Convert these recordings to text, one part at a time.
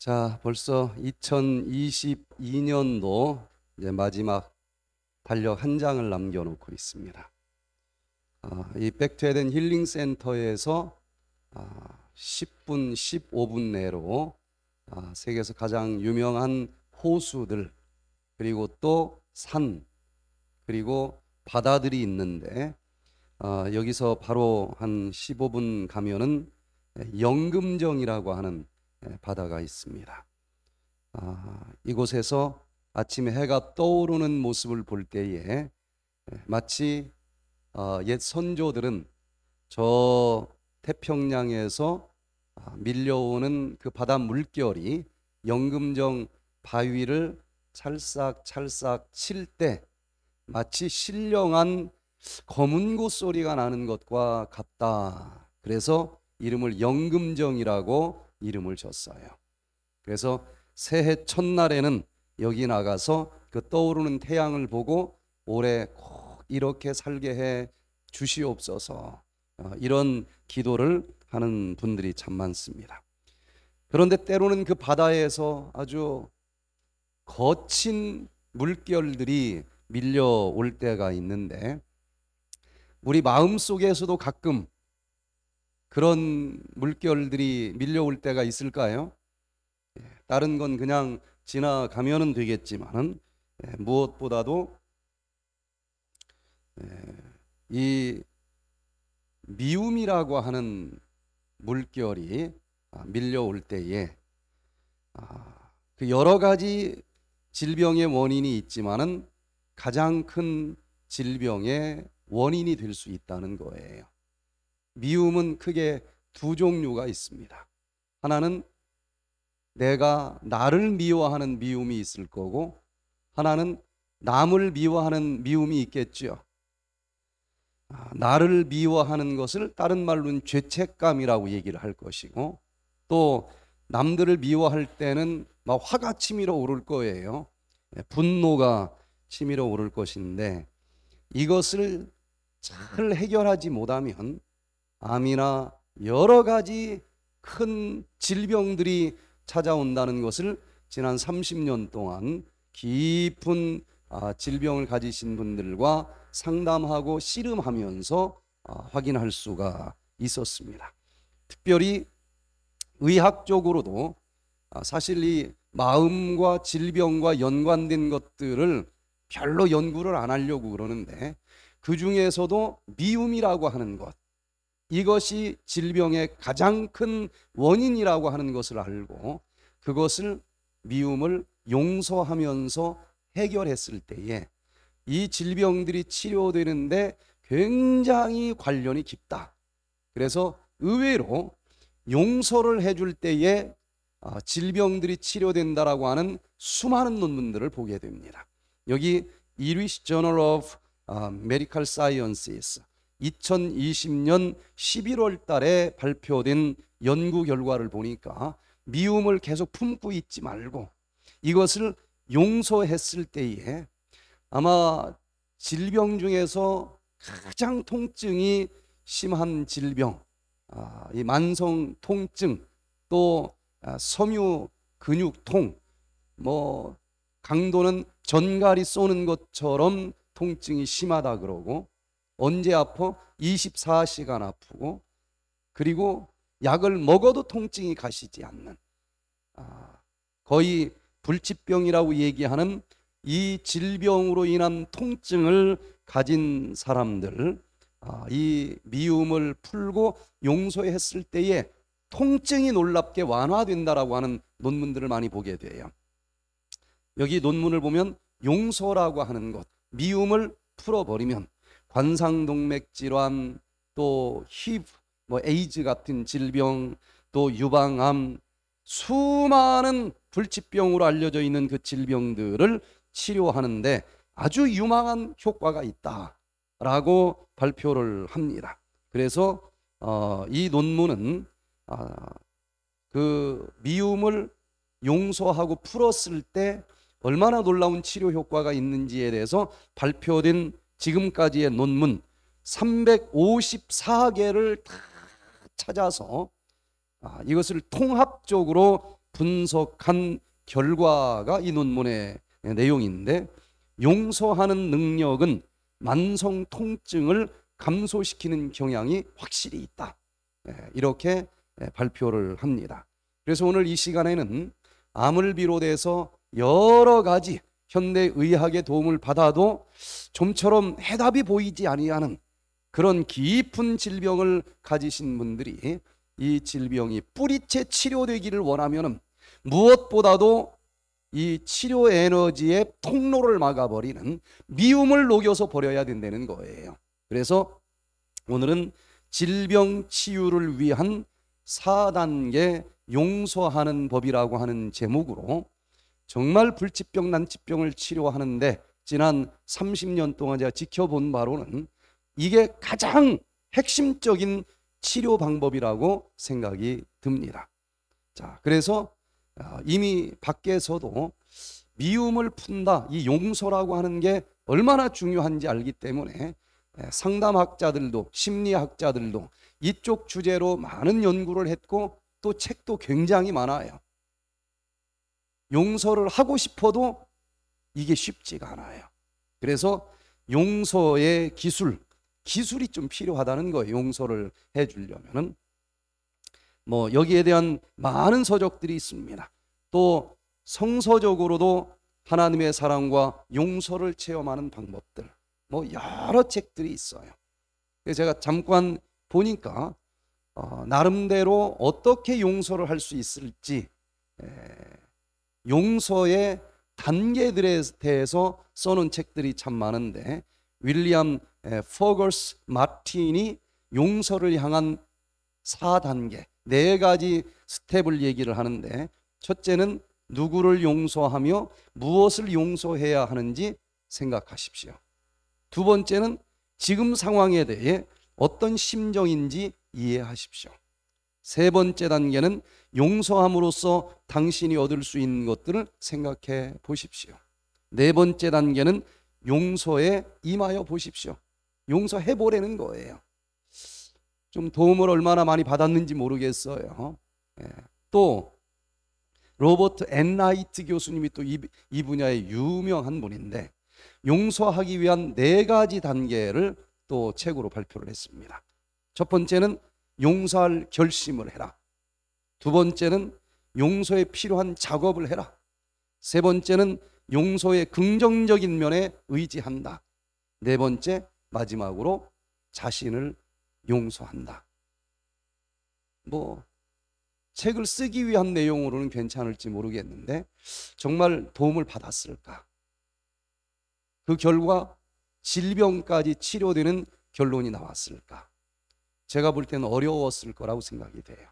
자, 벌써 2022년도 이제 마지막 달력 한 장을 남겨놓고 있습니다. 아, 이백트에 힐링 센터에서 아, 10분, 15분 내로 아, 세계에서 가장 유명한 호수들 그리고 또 산 그리고 바다들이 있는데 아, 여기서 바로 한 15분 가면은 영금정이라고 하는 예, 바다가 있습니다. 아, 이곳에서 아침에 해가 떠오르는 모습을 볼 때에 예, 마치 어, 옛 선조들은 저 태평양에서 아, 밀려오는 그 바다 물결이 영금정 바위를 찰싹찰싹 칠 때 마치 신령한 검은고 소리가 나는 것과 같다. 그래서 이름을 영금정이라고 이름을 줬어요. 그래서 새해 첫날에는 여기 나가서 그 떠오르는 태양을 보고 올해 꼭 이렇게 살게 해 주시옵소서 어, 이런 기도를 하는 분들이 참 많습니다. 그런데 때로는 그 바다에서 아주 거친 물결들이 밀려올 때가 있는데 우리 마음 속에서도 가끔 그런 물결들이 밀려올 때가 있을까요? 예, 다른 건 그냥 지나가면은 되겠지만은 예, 무엇보다도 예, 이 미움이라고 하는 물결이 아, 밀려올 때에 아, 그 여러 가지 질병의 원인이 있지만은 가장 큰 질병의 원인이 될 수 있다는 거예요. 미움은 크게 두 종류가 있습니다. 하나는 내가 나를 미워하는 미움이 있을 거고 하나는 남을 미워하는 미움이 있겠지 아, 나를 미워하는 것을 다른 말로는 죄책감이라고 얘기를 할 것이고 또 남들을 미워할 때는 막 화가 치밀어 오를 거예요. 네, 분노가 치밀어 오를 것인데 이것을 잘 해결하지 못하면 암이나 여러 가지 큰 질병들이 찾아온다는 것을 지난 30년 동안 깊은 아, 질병을 가지신 분들과 상담하고 씨름하면서 아, 확인할 수가 있었습니다. 특별히 의학적으로도 아, 사실 이 마음과 질병과 연관된 것들을 별로 연구를 안 하려고 그러는데 그 중에서도 미움이라고 하는 것, 이것이 질병의 가장 큰 원인이라고 하는 것을 알고 그것을 미움을 용서하면서 해결했을 때에 이 질병들이 치료되는데 굉장히 관련이 깊다. 그래서 의외로 용서를 해줄 때에 아, 질병들이 치료된다라고 하는 수많은 논문들을 보게 됩니다. 여기 이위시 저널 r n a l of m e d i c 2020년 11월 달에 발표된 연구 결과를 보니까 미움을 계속 품고 있지 말고 이것을 용서했을 때에 아마 질병 중에서 가장 통증이 심한 질병, 아, 이 만성 통증, 또 아, 섬유 근육통, 뭐 강도는 전갈이 쏘는 것처럼 통증이 심하다 그러고 언제 아파? 24시간 아프고 그리고 약을 먹어도 통증이 가시지 않는 아, 거의 불치병이라고 얘기하는 이 질병으로 인한 통증을 가진 사람들 아, 이 미움을 풀고 용서했을 때에 통증이 놀랍게 완화된다라고 하는 논문들을 많이 보게 돼요. 여기 논문을 보면 용서라고 하는 것, 미움을 풀어버리면 관상동맥 질환, 또 HIV, 뭐 에이즈 같은 질병, 또 유방암, 수많은 불치병으로 알려져 있는 그 질병들을 치료하는데 아주 유망한 효과가 있다라고 발표를 합니다. 그래서 어, 이 논문은 어, 그 미움을 용서하고 풀었을 때 얼마나 놀라운 치료 효과가 있는지에 대해서 발표된 지금까지의 논문 354개를 다 찾아서 아, 이것을 통합적으로 분석한 결과가 이 논문의 내용인데 용서하는 능력은 만성 통증을 감소시키는 경향이 확실히 있다. 예, 이렇게 예, 발표를 합니다. 그래서 오늘 이 시간에는 암을 비롯해서 여러 가지 현대 의학의 도움을 받아도 좀처럼 해답이 보이지 아니하는 그런 깊은 질병을 가지신 분들이 이 질병이 뿌리채 치료되기를 원하면 무엇보다도 이 치료 에너지의 통로를 막아버리는 미움을 녹여서 버려야 된다는 거예요. 그래서 오늘은 질병 치유를 위한 4단계 용서하는 법이라고 하는 제목으로 정말 불치병 난치병을 치료하는데 지난 30년 동안 제가 지켜본 바로는 이게 가장 핵심적인 치료 방법이라고 생각이 듭니다. 자, 그래서 어, 이미 밖에서도 미움을 푼다, 이 용서라고 하는 게 얼마나 중요한지 알기 때문에 예, 상담학자들도 심리학자들도 이쪽 주제로 많은 연구를 했고 또 책도 굉장히 많아요. 용서를 하고 싶어도 이게 쉽지가 않아요. 그래서 용서의 기술, 기술이 좀 필요하다는 거예요. 용서를 해 주려면은 뭐 여기에 대한 많은 서적들이 있습니다. 또 성서적으로도 하나님의 사랑과 용서를 체험하는 방법들 뭐 여러 책들이 있어요. 제가 잠깐 보니까 어, 나름대로 어떻게 용서를 할 수 있을지 에, 용서의 단계들에 대해서 써놓은 책들이 참 많은데 윌리엄 포거스 마틴이 용서를 향한 4단계 네 가지 스텝을 얘기를 하는데 첫째는 누구를 용서하며 무엇을 용서해야 하는지 생각하십시오. 두 번째는 지금 상황에 대해 어떤 심정인지 이해하십시오. 세 번째 단계는 용서함으로써 당신이 얻을 수 있는 것들을 생각해 보십시오. 네 번째 단계는 용서에 임하여 보십시오. 용서해 보라는 거예요. 좀 도움을 얼마나 많이 받았는지 모르겠어요. 어? 예. 또 로버트 앤라이트 교수님이 또 이 분야의 유명한 분인데 용서하기 위한 네 가지 단계를 또 책으로 발표를 했습니다. 첫 번째는 용서할 결심을 해라. 두 번째는 용서에 필요한 작업을 해라. 세 번째는 용서의 긍정적인 면에 의지한다. 네 번째, 마지막으로 자신을 용서한다. 뭐, 책을 쓰기 위한 내용으로는 괜찮을지 모르겠는데, 정말 도움을 받았을까? 그 결과 질병까지 치료되는 결론이 나왔을까? 제가 볼 때는 어려웠을 거라고 생각이 돼요.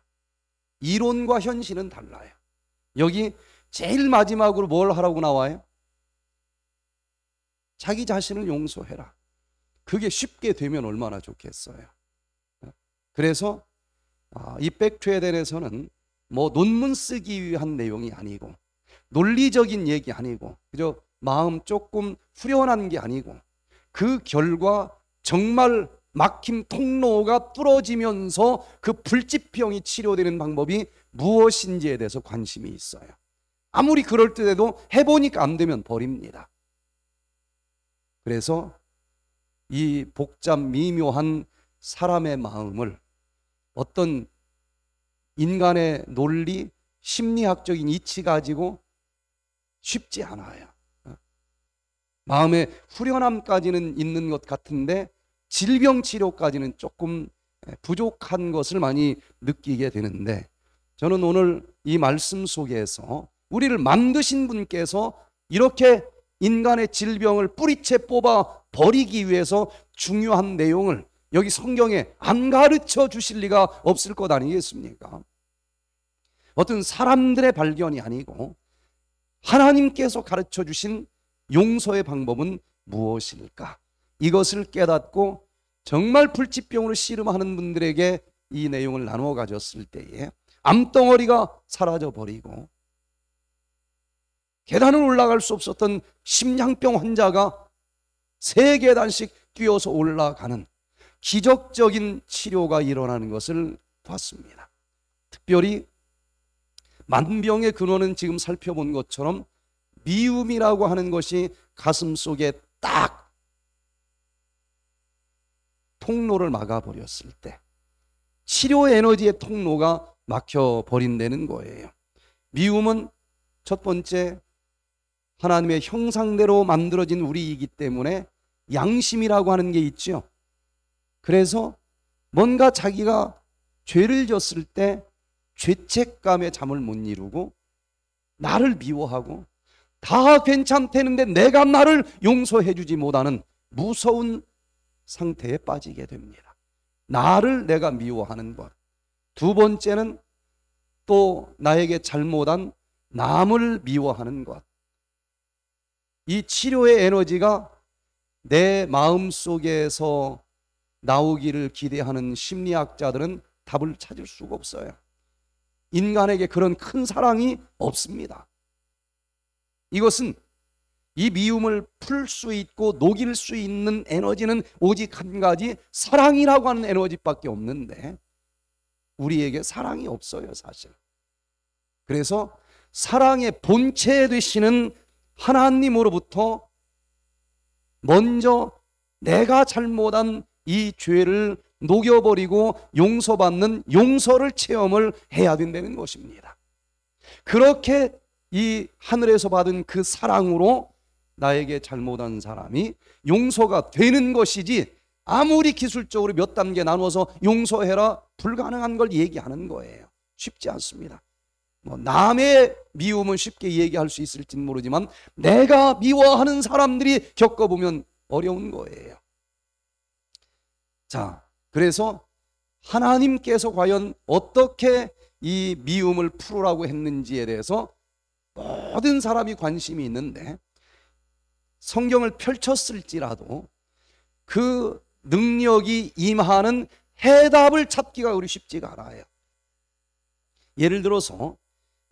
이론과 현실은 달라요. 여기 제일 마지막으로 뭘 하라고 나와요? 자기 자신을 용서해라. 그게 쉽게 되면 얼마나 좋겠어요. 그래서 아, 이 백투에 대해서는 뭐 논문 쓰기 위한 내용이 아니고 논리적인 얘기 아니고 그저 마음 조금 후련한 게 아니고 그 결과 정말 막힘 통로가 부러지면서 그 불치병이 치료되는 방법이 무엇인지에 대해서 관심이 있어요. 아무리 그럴때도 해보니까 안 되면 버립니다. 그래서 이 복잡 미묘한 사람의 마음을 어떤 인간의 논리, 심리학적인 이치 가지고 쉽지 않아요. 마음의 후련함까지는 있는 것 같은데 질병 치료까지는 조금 예, 부족한 것을 많이 느끼게 되는데 저는 오늘 이 말씀 속에서 우리를 만드신 분께서 이렇게 인간의 질병을 뿌리채 뽑아 버리기 위해서 중요한 내용을 여기 성경에 안 가르쳐 주실 리가 없을 것 아니겠습니까? 어떤 사람들의 발견이 아니고 하나님께서 가르쳐 주신 용서의 방법은 무엇일까? 이것을 깨닫고 정말 불치병으로 씨름하는 분들에게 이 내용을 나누어 가졌을 때에 암덩어리가 사라져 버리고 계단을 올라갈 수 없었던 심장병 환자가 세 계단씩 뛰어서 올라가는 기적적인 치료가 일어나는 것을 봤습니다. 특별히 만병의 근원은 지금 살펴본 것처럼 미움이라고 하는 것이 가슴 속에 딱 통로를 막아버렸을 때 치료 에너지의 통로가 막혀버린다는 거예요. 미움은 첫 번째 하나님의 형상대로 만들어진 우리이기 때문에 양심이라고 하는 게있죠 그래서 뭔가 자기가 죄를 졌을 때 죄책감에 잠을 못 이루고 나를 미워하고 다 괜찮다는데 내가 나를 용서해 주지 못하는 무서운 상태에 빠지게 됩니다. 나를 내가 미워하는 것. 두 번째는 또 나에게 잘못한 남을 미워하는 것. 이 치료의 에너지가 내 마음 속에서 나오기를 기대하는 심리학자들은 답을 찾을 수가 없어요. 인간에게 그런 큰 사랑이 없습니다. 이것은 이 미움을 풀 수 있고 녹일 수 있는 에너지는 오직 한 가지 사랑이라고 하는 에너지밖에 없는데 우리에게 사랑이 없어요 사실 그래서 사랑의 본체 되시는 하나님으로부터 먼저 내가 잘못한 이 죄를 녹여버리고 용서받는 용서를 체험을 해야 된다는 것입니다. 그렇게 이 하늘에서 받은 그 사랑으로 나에게 잘못한 사람이 용서가 되는 것이지 아무리 기술적으로 몇 단계 나누어서 용서해라 불가능한 걸 얘기하는 거예요. 쉽지 않습니다. 뭐 남의 미움은 쉽게 얘기할 수있을지 모르지만 내가 미워하는 사람들이 겪어보면 어려운 거예요. 자, 그래서 하나님께서 과연 어떻게 이 미움을 풀으라고 했는지에 대해서 모든 사람이 관심이 있는데 성경을 펼쳤을지라도 그 능력이 임하는 해답을 찾기가 우리 쉽지가 않아요. 예를 들어서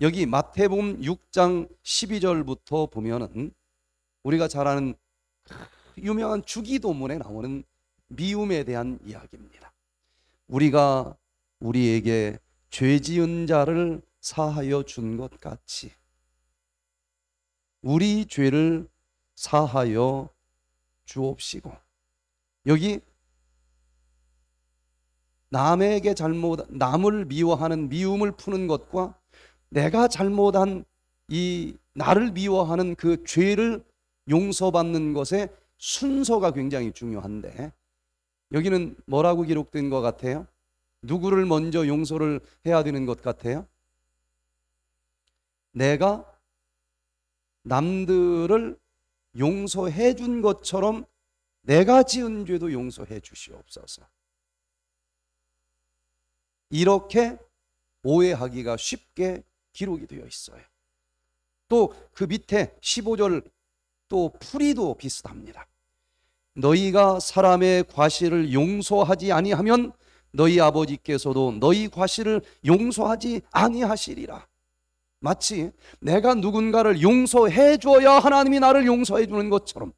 여기 마태복음 6장 12절부터 보면은 우리가 잘 아는 유명한 주기도문에 나오는 미움에 대한 이야기입니다. 우리가 우리에게 죄 지은 자를 사하여 준 것 같이 우리 죄를 사하여 주옵시고 여기 남에게 잘못 남을 미워하는 미움을 푸는 것과 내가 잘못한 이 나를 미워하는 그 죄를 용서받는 것의 순서가 굉장히 중요한데 여기는 뭐라고 기록된 것 같아요? 누구를 먼저 용서를 해야 되는 것 같아요? 내가 남들을 용서해 준 것처럼 내가 지은 죄도 용서해 주시옵소서. 이렇게 오해하기가 쉽게 기록이 되어 있어요. 또 그 밑에 15절 또 풀이도 비슷합니다. 너희가 사람의 과실을 용서하지 아니하면 너희 아버지께서도 너희 과실을 용서하지 아니하시리라. 마치 내가 누군가를 용서해 줘야 하나님이 나를 용서해 주는 것처럼.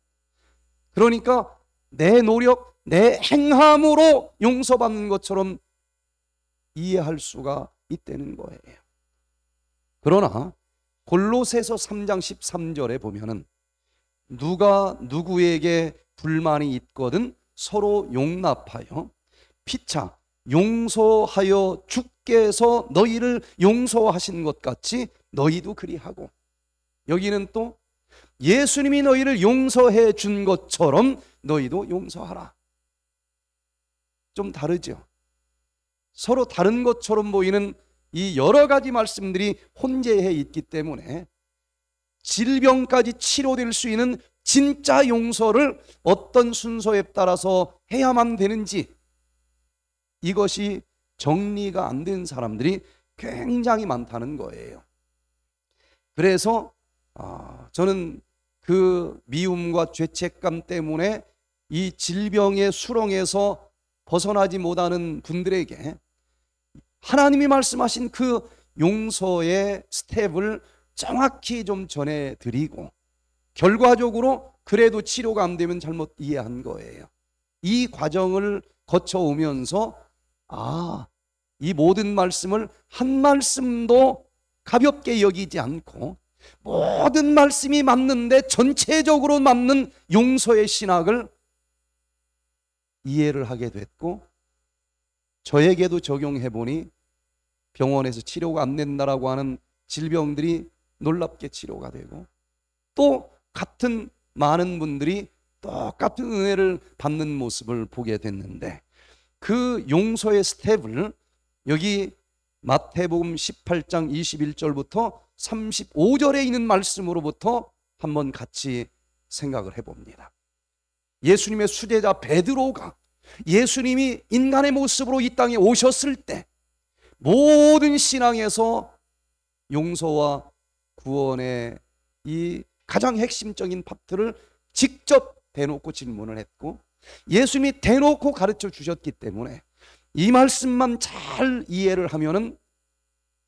그러니까 내 노력, 내 행함으로 용서받는 것처럼 이해할 수가 있다는 거예요. 그러나 골로새서 3장 13절에 보면은 누가 누구에게 불만이 있거든 서로 용납하여 피차 용서하여 주께서 너희를 용서하신 것 같이 너희도 그리하고 여기는 또 예수님이 너희를 용서해 준 것처럼 너희도 용서하라. 좀 다르죠. 서로 다른 것처럼 보이는 이 여러 가지 말씀들이 혼재해 있기 때문에 질병까지 치료될 수 있는 진짜 용서를 어떤 순서에 따라서 해야만 되는지 이것이 정리가 안 된 사람들이 굉장히 많다는 거예요. 그래서 아, 저는 그 미움과 죄책감 때문에 이 질병의 수렁에서 벗어나지 못하는 분들에게 하나님이 말씀하신 그 용서의 스텝을 정확히 좀 전해드리고 결과적으로 그래도 치료가 안 되면 잘못 이해한 거예요. 이 과정을 거쳐오면서 아, 이 모든 말씀을 한 말씀도 가볍게 여기지 않고 모든 말씀이 맞는데 전체적으로 맞는 용서의 신학을 이해를 하게 됐고 저에게도 적용해 보니 병원에서 치료가 안 된다라고 하는 질병들이 놀랍게 치료가 되고 또 같은 많은 분들이 똑같은 은혜를 받는 모습을 보게 됐는데 그 용서의 스텝을 여기 마태복음 18장 21절부터 35절에 있는 말씀으로부터 한번 같이 생각을 해봅니다. 예수님의 수제자 베드로가 예수님이 인간의 모습으로 이 땅에 오셨을 때 모든 신앙에서 용서와 구원의 이 가장 핵심적인 파트를 직접 대놓고 질문을 했고 예수님이 대놓고 가르쳐 주셨기 때문에 이 말씀만 잘 이해를 하면은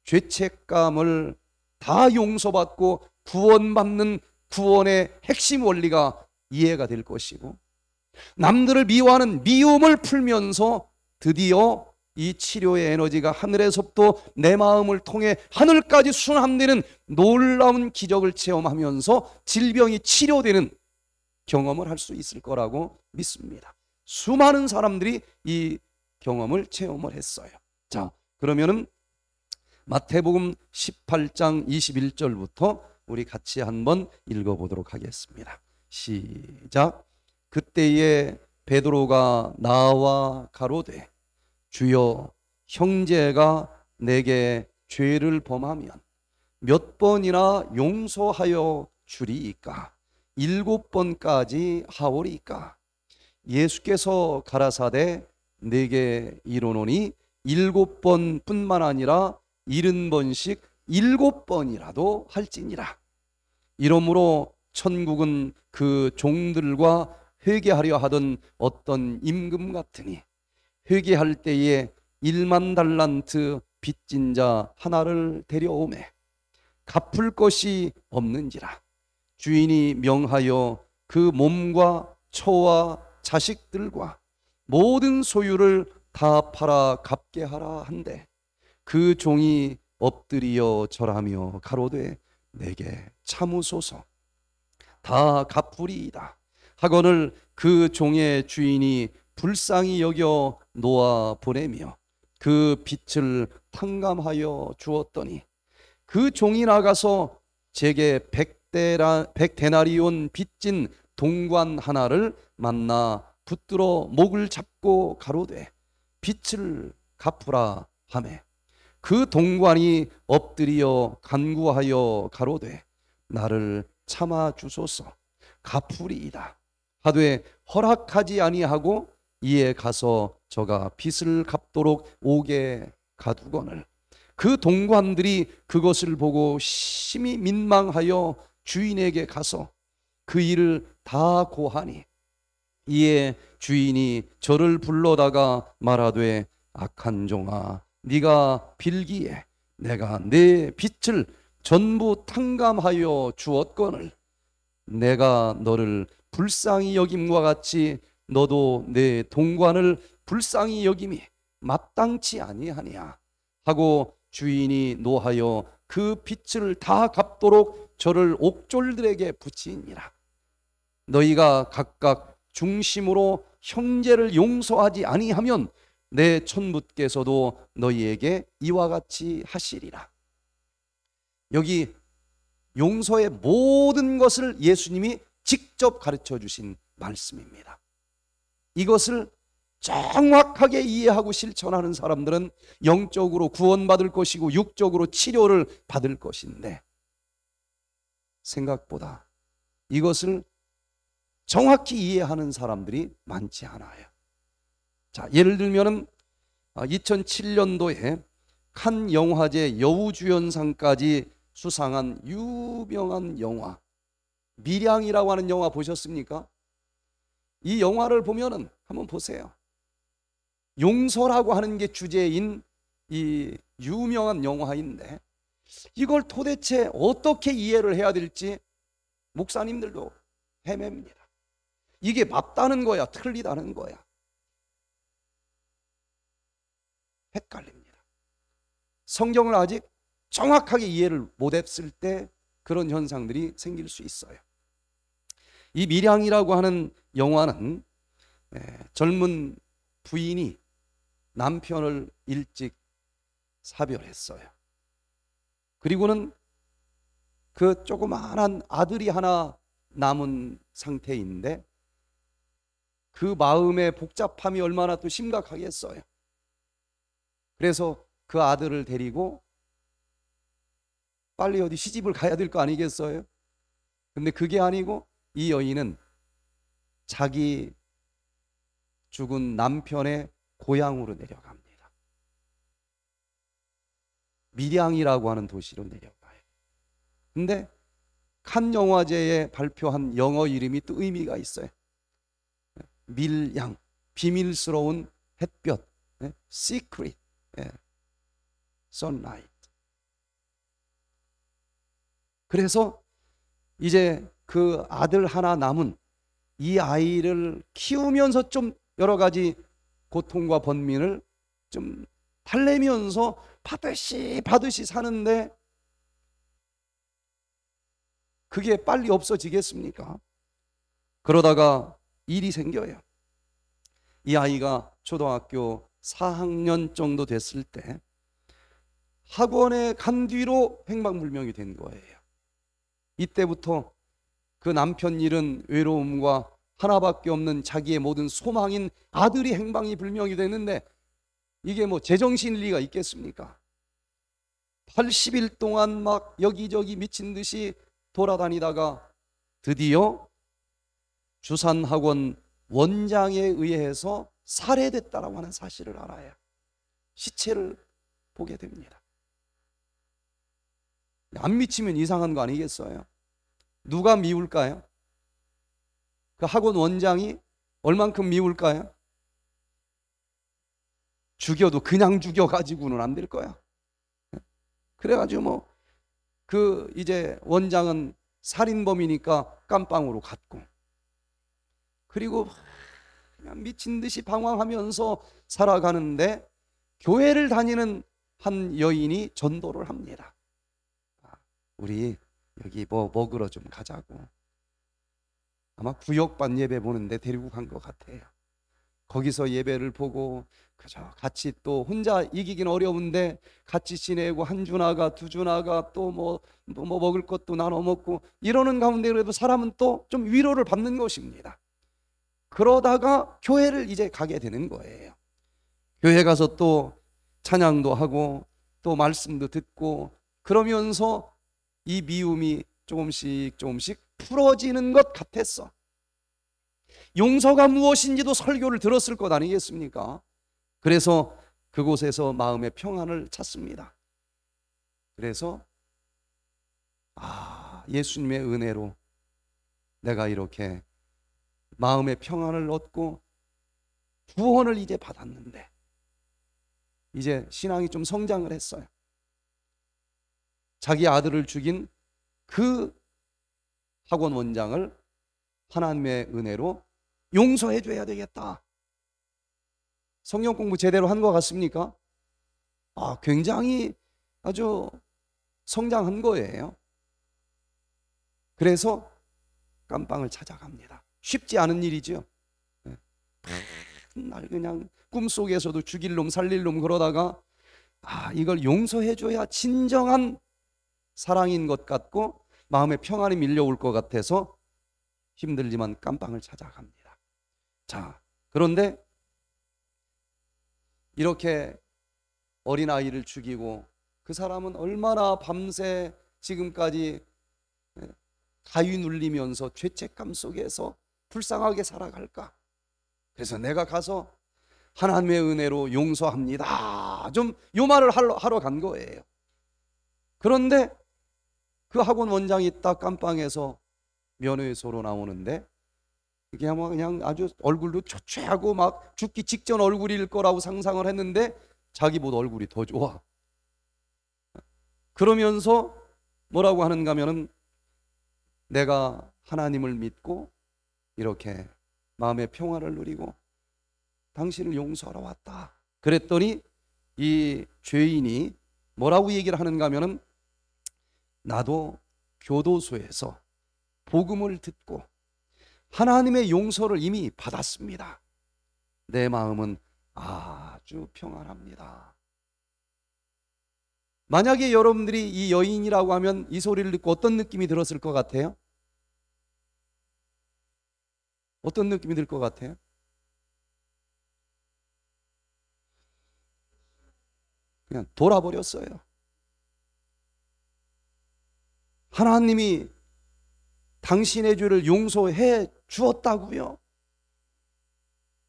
죄책감을 다 용서받고 구원받는 구원의 핵심 원리가 이해가 될 것이고 남들을 미워하는 미움을 풀면서 드디어 이 치료의 에너지가 하늘에서부터 내 마음을 통해 하늘까지 순환되는 놀라운 기적을 체험하면서 질병이 치료되는 경험을 할 수 있을 거라고 믿습니다. 수많은 사람들이 이 경험을 체험을 했어요. 자, 그러면은 마태복음 18장 21절부터 우리 같이 한번 읽어 보도록 하겠습니다. 시작. 그때에 베드로가 나와 가로되 주여 형제가 내게 죄를 범하면 몇 번이나 용서하여 주리이까 일곱 번까지 하오리까 예수께서 가라사대 내게 이르노니 일곱 번뿐만 아니라 일흔 번씩 일곱 번이라도 할지니라 이러므로 천국은 그 종들과 회개하려 하던 어떤 임금 같으니 회개할 때에 일만 달란트 빚진 자 하나를 데려오매 갚을 것이 없는지라 주인이 명하여 그 몸과 처와 자식들과 모든 소유를 다 팔아 갚게 하라 한대그 종이 엎드리 절하며 가로되 내게 참으소서 다 갚으리이다 하거늘 그 종의 주인이 불쌍히 여겨 놓아 보내며 그 빛을 탕감하여 주었더니 그 종이 나가서 제게 백 백데나리온 빚진 동관 하나를 만나 붙들어 목을 잡고 가로되 빛을 갚으라 하매 그 동관이 엎드리어 간구하여 가로되 나를 참아 주소서 갚으리이다 하되 허락하지 아니하고 이에 가서 저가 빚을 갚도록 옥에 가두거늘 그 동관들이 그것을 보고 심히 민망하여 주인에게 가서 그 일을 다 고하니 이에 주인이 저를 불러다가 말하되 악한 종아 네가 빌기에 내가 네 빛을 전부 탕감하여 주었거늘 내가 너를 불쌍히 여김과 같이 너도 내 동관을 불쌍히 여김이 마땅치 아니하냐 하고 주인이 노하여 그 빚을 다 갚도록 저를 옥졸들에게 붙이니라. 너희가 각각 중심으로 형제를 용서하지 아니하면 내 천부께서도 너희에게 이와 같이 하시리라. 여기 용서의 모든 것을 예수님이 직접 가르쳐 주신 말씀입니다. 이것을 정확하게 이해하고 실천하는 사람들은 영적으로 구원받을 것이고 육적으로 치료를 받을 것인데 생각보다 이것을 정확히 이해하는 사람들이 많지 않아요. 자, 예를 들면은 2007년도에 아, 칸 영화제 여우주연상까지 수상한 유명한 영화 미량이라고 하는 영화 보셨습니까? 이 영화를 보면은 한번 보세요. 용서라고 하는 게 주제인 이 유명한 영화인데 이걸 도대체 어떻게 이해를 해야 될지 목사님들도 헤맵니다. 이게 맞다는 거야, 틀리다는 거야. 헷갈립니다. 성경을 아직 정확하게 이해를 못했을 때 그런 현상들이 생길 수 있어요. 이 미량이라고 하는 영화는 네, 젊은 부인이 남편을 일찍 사별했어요. 그리고는 그 조그마한 아들이 하나 남은 상태인데 그 마음의 복잡함이 얼마나 또 심각하겠어요. 그래서 그 아들을 데리고 빨리 어디 시집을 가야 될 거 아니겠어요? 근데 그게 아니고 이 여인은 자기 죽은 남편의 고향으로 내려갑니다. 밀양이라고 하는 도시로 내려가요. 근데 칸 영화제에 발표한 영어 이름이 또 의미가 있어요. 밀양, 비밀스러운 햇볕, 예, secret, 예, sunlight. 그래서 이제 그 아들 하나 남은 이 아이를 키우면서 좀 여러 가지 고통과 번민을 좀 달래면서 받듯이 받듯이 사는데 그게 빨리 없어지겠습니까? 그러다가 일이 생겨요. 이 아이가 초등학교 4학년 정도 됐을 때 학원에 간 뒤로 행방불명이 된 거예요. 이때부터 그 남편 일은 외로움과 하나밖에 없는 자기의 모든 소망인 아들이 행방이 불명이 됐는데 이게 뭐제정신 리가 있겠습니까? 80일 동안 막 여기저기 미친 듯이 돌아다니다가 드디어 주산학원 원장에 의해서 살해됐다라고 하는 사실을 알아야 시체를 보게 됩니다. 안 미치면 이상한 거 아니겠어요? 누가 미울까요? 그 학원 원장이 얼만큼 미울까요? 죽여도 그냥 죽여가지고는 안 될 거야. 그래가지고 뭐 그 이제 원장은 살인범이니까 깜빵으로 갔고 그리고 미친 듯이 방황하면서 살아가는데 교회를 다니는 한 여인이 전도를 합니다. 아, 우리 여기 뭐 먹으러 좀 가자고. 아마 구역반 예배 보는데 데리고 간 것 같아요. 거기서 예배를 보고 그저 같이 또 혼자 이기긴 어려운데 같이 지내고 한 주나가 두 주나가 또 뭐 뭐 먹을 것도 나눠 먹고 이러는 가운데 그래도 사람은 또 좀 위로를 받는 것입니다. 그러다가 교회를 이제 가게 되는 거예요. 교회 가서 또 찬양도 하고 또 말씀도 듣고 그러면서 이 미움이 조금씩 조금씩 풀어지는 것 같았어. 용서가 무엇인지도 설교를 들었을 것 아니겠습니까? 그래서 그곳에서 마음의 평안을 찾습니다. 그래서 아, 예수님의 은혜로 내가 이렇게 마음의 평안을 얻고 구원을 이제 받았는데 이제 신앙이 좀 성장을 했어요. 자기 아들을 죽인 그 학원 원장을 하나님의 은혜로 용서해 줘야 되겠다. 성경 공부 제대로 한 것 같습니까? 아, 굉장히 아주 성장한 거예요. 그래서 깜빵을 찾아갑니다. 쉽지 않은 일이죠. 예. 날 그냥 꿈속에서도 죽일 놈 살릴 놈 그러다가 아, 이걸 용서해 줘야 진정한 사랑인 것 같고 마음의 평안이 밀려올 것 같아서 힘들지만 깜빵을 찾아갑니다. 자, 그런데 이렇게 어린아이를 죽이고 그 사람은 얼마나 밤새 지금까지 예, 가위 눌리면서 죄책감 속에서 불쌍하게 살아갈까? 그래서 내가 가서 하나님의 은혜로 용서합니다. 좀 요 말을 하러, 간 거예요. 그런데 그 학원 원장이 딱 깜빵에서 면회소로 나오는데 그게 아마 그냥 아주 얼굴도 초췌하고 막 죽기 직전 얼굴일 거라고 상상을 했는데 자기보다 얼굴이 더 좋아. 그러면서 뭐라고 하는가 하면 내가 하나님을 믿고 이렇게 마음의 평화를 누리고 당신을 용서하러 왔다. 그랬더니 이 죄인이 뭐라고 얘기를 하는가 하면은 나도 교도소에서 복음을 듣고 하나님의 용서를 이미 받았습니다. 내 마음은 아주 평안합니다. 만약에 여러분들이 이 여인이라고 하면 이 소리를 듣고 어떤 느낌이 들었을 것 같아요? 어떤 느낌이 들 것 같아요? 그냥 돌아버렸어요. 하나님이 당신의 죄를 용서해 주었다고요.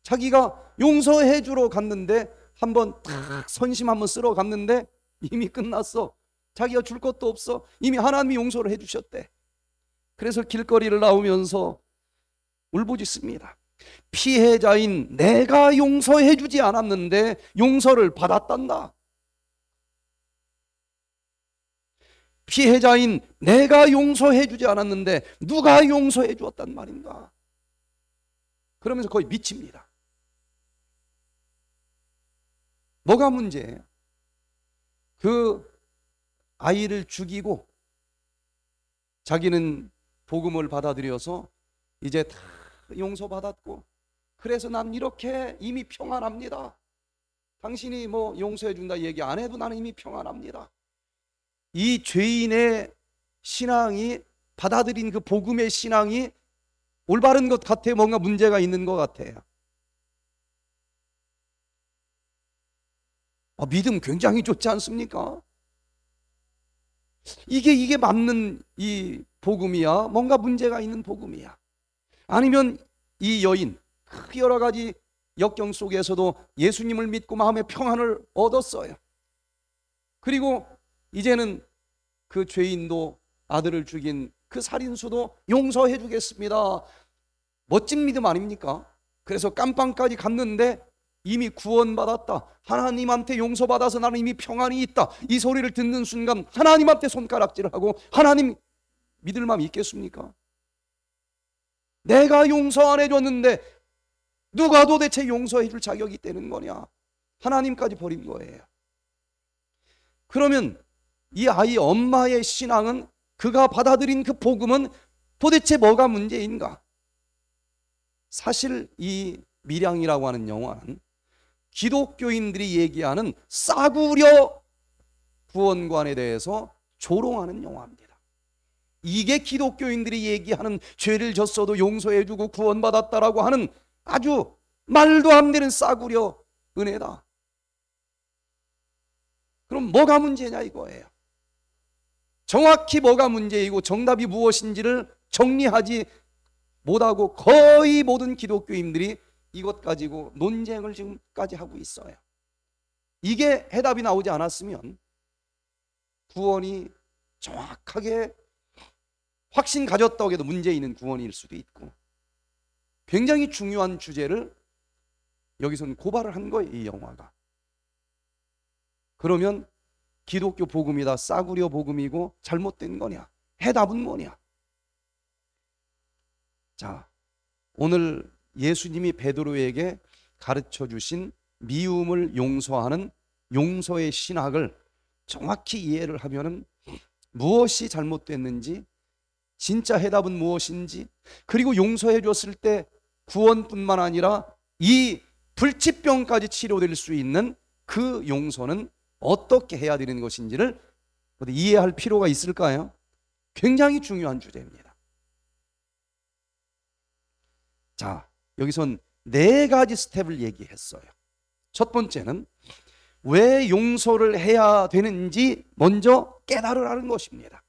자기가 용서해 주러 갔는데 한번 탁 선심 한번 쓸어 갔는데 이미 끝났어. 자기가 줄 것도 없어. 이미 하나님이 용서를 해 주셨대. 그래서 길거리를 나오면서 울부짖습니다. 피해자인 내가 용서해 주지 않았는데 용서를 받았단다. 피해자인 내가 용서해 주지 않았는데 누가 용서해 주었단 말인가. 그러면서 거의 미칩니다. 뭐가 문제예요? 그 아이를 죽이고 자기는 복음을 받아들여서 이제 다 용서받았고 그래서 난 이렇게 이미 평안합니다. 당신이 뭐 용서해 준다 얘기 안 해도 나는 이미 평안합니다. 이 죄인의 신앙이 받아들인 그 복음의 신앙이 올바른 것 같아요. 뭔가 문제가 있는 것 같아요. 아, 믿음 굉장히 좋지 않습니까? 이게 이게 맞는 이 복음이야. 뭔가 문제가 있는 복음이야. 아니면 이 여인 여러 가지 역경 속에서도 예수님을 믿고 마음의 평안을 얻었어요. 그리고 이제는 그 죄인도 아들을 죽인 그 살인수도 용서해 주겠습니다. 멋진 믿음 아닙니까? 그래서 깜빵까지 갔는데 이미 구원받았다. 하나님한테 용서받아서 나는 이미 평안이 있다. 이 소리를 듣는 순간 하나님한테 손가락질을 하고 하나님 믿을 마음 있겠습니까? 내가 용서 안 해줬는데 누가 도대체 용서해 줄 자격이 되는 거냐? 하나님까지 버린 거예요. 그러면 이 아이 엄마의 신앙은 그가 받아들인 그 복음은 도대체 뭐가 문제인가? 사실 이 미량이라고 하는 영화는 기독교인들이 얘기하는 싸구려 구원관에 대해서 조롱하는 영화입니다. 이게 기독교인들이 얘기하는 죄를 졌어도 용서해주고 구원받았다라고 하는 아주 말도 안 되는 싸구려 은혜다. 그럼 뭐가 문제냐 이거예요. 정확히 뭐가 문제이고 정답이 무엇인지를 정리하지 못하고 거의 모든 기독교인들이 이것 가지고 논쟁을 지금까지 하고 있어요. 이게 해답이 나오지 않았으면 구원이 정확하게 확신 가졌다고 해도 문제 있는 구원일 수도 있고 굉장히 중요한 주제를 여기선 고발을 한 거예요, 이 영화가. 그러면 기독교 복음이다 싸구려 복음이고 잘못된 거냐? 해답은 뭐냐? 자, 오늘 예수님이 베드로에게 가르쳐 주신 미움을 용서하는 용서의 신학을 정확히 이해를 하면 무엇이 잘못됐는지 진짜 해답은 무엇인지 그리고 용서해 줬을 때 구원뿐만 아니라 이 불치병까지 치료될 수 있는 그 용서는 어떻게 해야 되는 것인지를 이해할 필요가 있을까요? 굉장히 중요한 주제입니다. 자, 여기선 네 가지 스텝을 얘기했어요. 첫 번째는 왜 용서를 해야 되는지 먼저 깨달으라는 것입니다.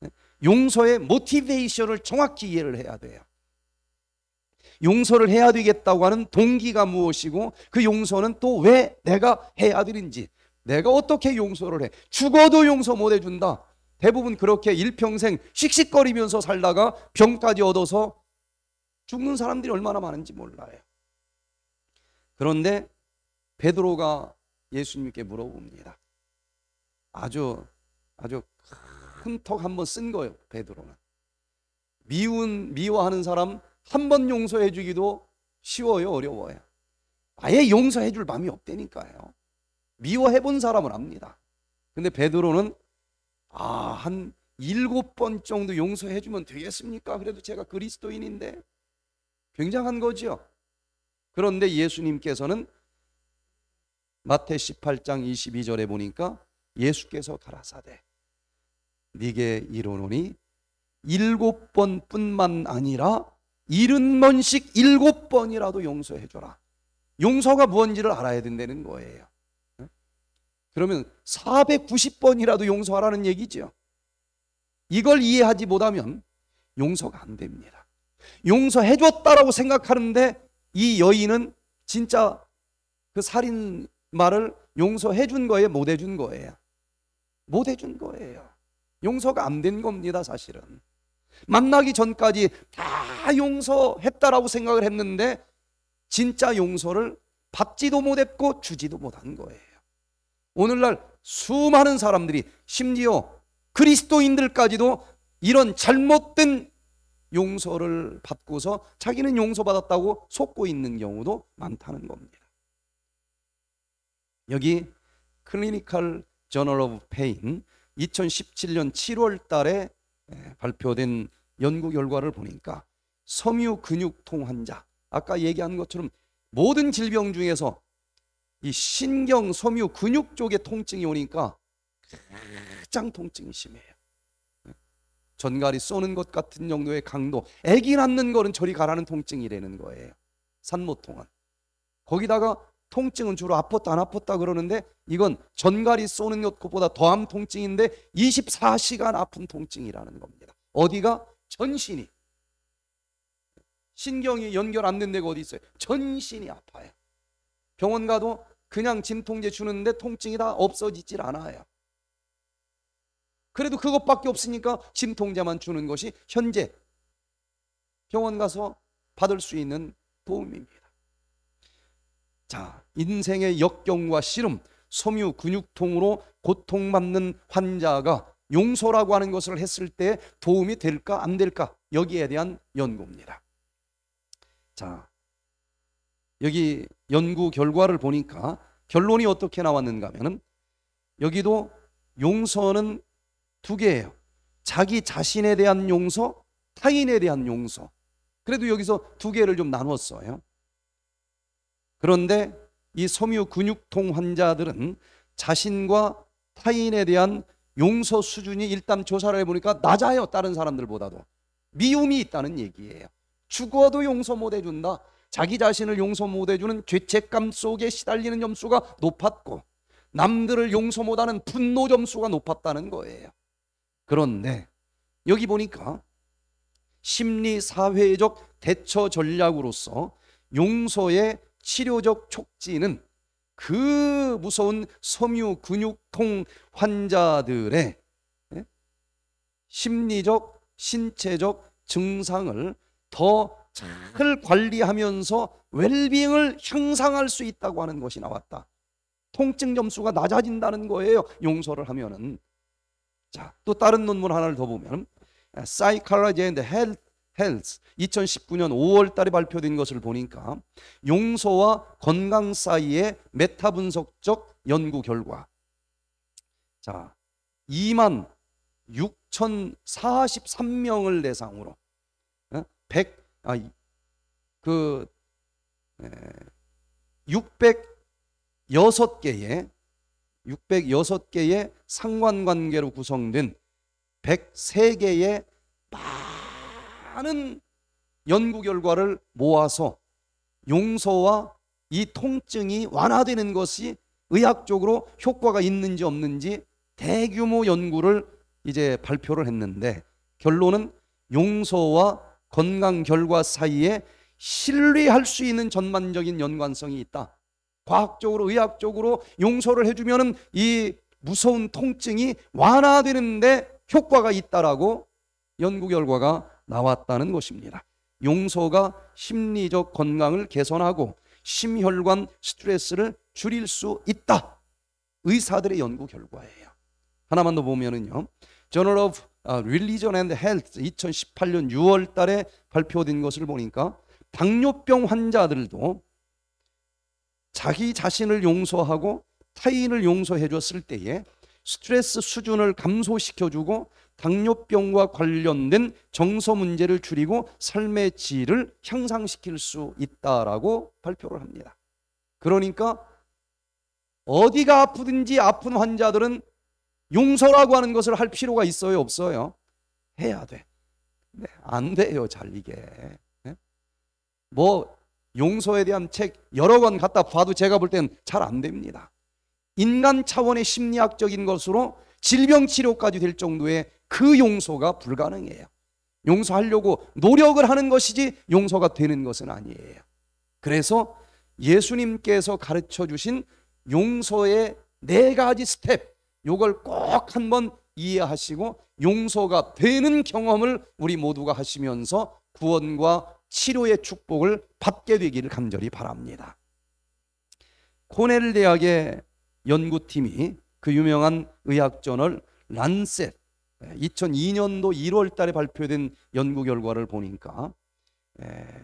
네? 용서의 모티베이션을 정확히 이해를 해야 돼요. 용서를 해야 되겠다고 하는 동기가 무엇이고 그 용서는 또 왜 내가 해야 되는지 내가 어떻게 용서를 해 죽어도 용서 못 해준다 대부분 그렇게 일평생 씩씩거리면서 살다가 병까지 얻어서 죽는 사람들이 얼마나 많은지 몰라요 그런데 베드로가 예수님께 물어봅니다 아주 아주 큰 턱 한번 쓴 거예요 베드로는 미운 미워하는 사람 한번 용서해 주기도 쉬워요, 어려워요? 아예 용서해 줄 마음이 없다니까요. 미워해 본 사람을 압니다. 근데 베드로는 아, 한 일곱 번 정도 용서해 주면 되겠습니까? 그래도 제가 그리스도인인데 굉장한 거지요. 그런데 예수님께서는 마태 18장 22절에 보니까 예수께서 가라사대 네게 이르노니 일곱 번뿐만 아니라 일흔 번씩 일곱 번이라도 용서해 줘라. 용서가 무엇인지를 알아야 된다는 거예요. 그러면 490번이라도 용서하라는 얘기죠. 이걸 이해하지 못하면 용서가 안 됩니다. 용서해 줬다라고 생각하는데 이 여인은 진짜 그 살인 말을 용서해 준 거예요, 못 해 준 거예요. 못 해 준 거예요. 용서가 안 된 겁니다, 사실은. 만나기 전까지 다 용서했다라고 생각을 했는데 진짜 용서를 받지도 못했고 주지도 못한 거예요. 오늘날 수많은 사람들이 심지어 그리스도인들까지도 이런 잘못된 용서를 받고서 자기는 용서받았다고 속고 있는 경우도 많다는 겁니다. 여기 클리니컬 저널 오브 페인 2017년 7월 달에 예, 발표된 연구 결과를 보니까 섬유 근육통 환자 아까 얘기한 것처럼 모든 질병 중에서 이 신경 섬유 근육 쪽에 통증이 오니까 가장 통증이 심해요. 예, 전갈이 쏘는 것 같은 정도의 강도. 아기 낳는 거는 저리 가라는 통증이되는 거예요. 산모통은. 거기다가 통증은 주로 아팠다 안 아팠다 그러는데 이건 전갈이 쏘는 것보다 더한 통증인데 24시간 아픈 통증이라는 겁니다. 어디가? 전신이. 신경이 연결 안 된 데가 어디 있어요? 전신이 아파요. 병원 가도 그냥 진통제 주는데 통증이 다 없어지질 않아요. 그래도 그것밖에 없으니까 진통제만 주는 것이 현재 병원 가서 받을 수 있는 도움입니다. 자, 인생의 역경과 씨름, 섬유 근육통으로 고통받는 환자가 용서라고 하는 것을 했을 때 도움이 될까 안 될까 여기에 대한 연구입니다. 자, 여기 연구 결과를 보니까 결론이 어떻게 나왔는가 하면 여기도 용서는 두 개예요. 자기 자신에 대한 용서, 타인에 대한 용서. 그래도 여기서 두 개를 좀 나눴어요. 그런데 이 섬유 근육통 환자들은 자신과 타인에 대한 용서 수준이 일단 조사를 해보니까 낮아요. 다른 사람들보다도. 미움이 있다는 얘기예요. 죽어도 용서 못 해준다. 자기 자신을 용서 못 해주는 죄책감 속에 시달리는 점수가 높았고 남들을 용서 못하는 분노 점수가 높았다는 거예요. 그런데 여기 보니까 심리 사회적 대처 전략으로서 용서의 치료적 촉진은 그 무서운 섬유 근육통 환자들의 예? 심리적, 신체적 증상을 더 잘 관리하면서 웰빙을 향상할 수 있다고 하는 것이 나왔다. 통증 점수가 낮아진다는 거예요. 용서를 하면은. 자, 또 다른 논문 하나를 더 보면 예, Psychology and Health 헬스 2019년 5월 달에 발표된 것을 보니까 용서와 건강 사이의 메타 분석적 연구 결과 자 2만 6,043명을 대상으로 100, 어? 아, 그 606개의 606개의 상관관계로 구성된 103개의 많 많은 연구 결과를 모아서 용서와 이 통증이 완화되는 것이 의학적으로 효과가 있는지 없는지 대규모 연구를 이제 발표를 했는데 결론은 용서와 건강 결과 사이에 신뢰할 수 있는 전반적인 연관성이 있다. 과학적으로 의학적으로 용서를 해주면이 무서운 통증이 완화되는데 효과가 있다라고 연구 결과가 나왔다는 것입니다. 용서가 심리적 건강을 개선하고 심혈관 스트레스를 줄일 수 있다. 의사들의 연구 결과예요. 하나만 더 보면은요. Journal of 아, Religion and Health 2018년 6월 달에 발표된 것을 보니까 당뇨병 환자들도 자기 자신을 용서하고 타인을 용서해 줬을 때에 스트레스 수준을 감소시켜주고 당뇨병과 관련된 정서 문제를 줄이고 삶의 질을 향상시킬 수 있다라고 발표를 합니다. 그러니까 어디가 아프든지 아픈 환자들은 용서라고 하는 것을 할 필요가 있어요, 없어요? 해야 돼. 네, 안 돼요, 잘 이게. 네? 뭐 용서에 대한 책 여러 권 갖다 봐도 제가 볼 때는 잘 안 됩니다. 인간 차원의 심리학적인 것으로 질병 치료까지 될 정도의 그 용서가 불가능해요. 용서하려고 노력을 하는 것이지 용서가 되는 것은 아니에요. 그래서 예수님께서 가르쳐 주신 용서의 네 가지 스텝, 요걸 꼭 한번 이해하시고 용서가 되는 경험을 우리 모두가 하시면서 구원과 치료의 축복을 받게 되기를 간절히 바랍니다. 코넬 대학의 연구팀이 그 유명한 의학 저널 란셋 2002년도 1월 달에 발표된 연구 결과를 보니까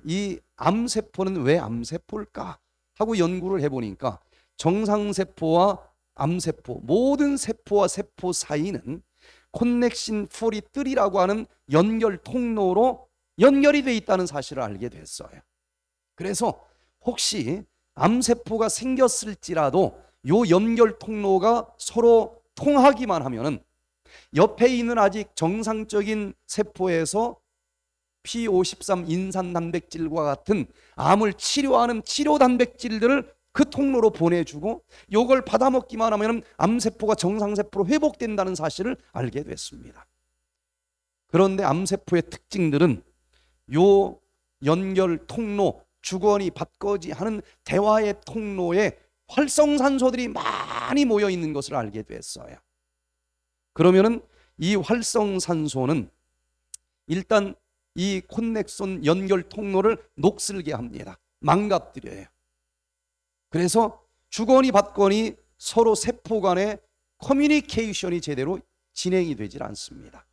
이 암세포는 왜 암세포일까 하고 연구를 해보니까 정상세포와 암세포 모든 세포와 세포 사이는 콘넥신 43이라고 하는 연결 통로로 연결이 돼 있다는 사실을 알게 됐어요 그래서 혹시 암세포가 생겼을지라도 요 연결 통로가 서로 통하기만 하면은 옆에 있는 아직 정상적인 세포에서 P53 인산 단백질과 같은 암을 치료하는 치료 단백질들을 그 통로로 보내주고 요걸 받아먹기만 하면 암세포가 정상세포로 회복된다는 사실을 알게 됐습니다. 그런데 암세포의 특징들은 요 연결 통로, 주거니, 밭거지 하는 대화의 통로에 활성산소들이 많이 모여 있는 것을 알게 됐어요. 그러면은 이 활성산소는 일단 이 콘넥손 연결 통로를 녹슬게 합니다. 망가뜨려요. 그래서 주거니 받거니 서로 세포 간의 커뮤니케이션이 제대로 진행이 되질 않습니다.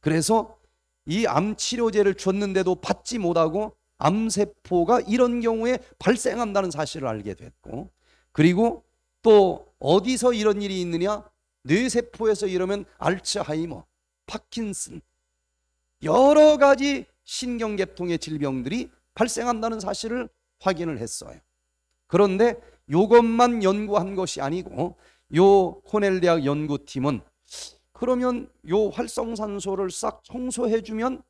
그래서 이 암 치료제를 줬는데도 받지 못하고 암세포가 이런 경우에 발생한다는 사실을 알게 됐고 그리고 또 어디서 이런 일이 있느냐 뇌세포에서 이러면 알츠하이머, 파킨슨 여러 가지 신경계통의 질병들이 발생한다는 사실을 확인을 했어요. 그런데 이것만 연구한 것이 아니고 요 코넬 대학 연구팀은 그러면 이 활성산소를 싹 청소해 주면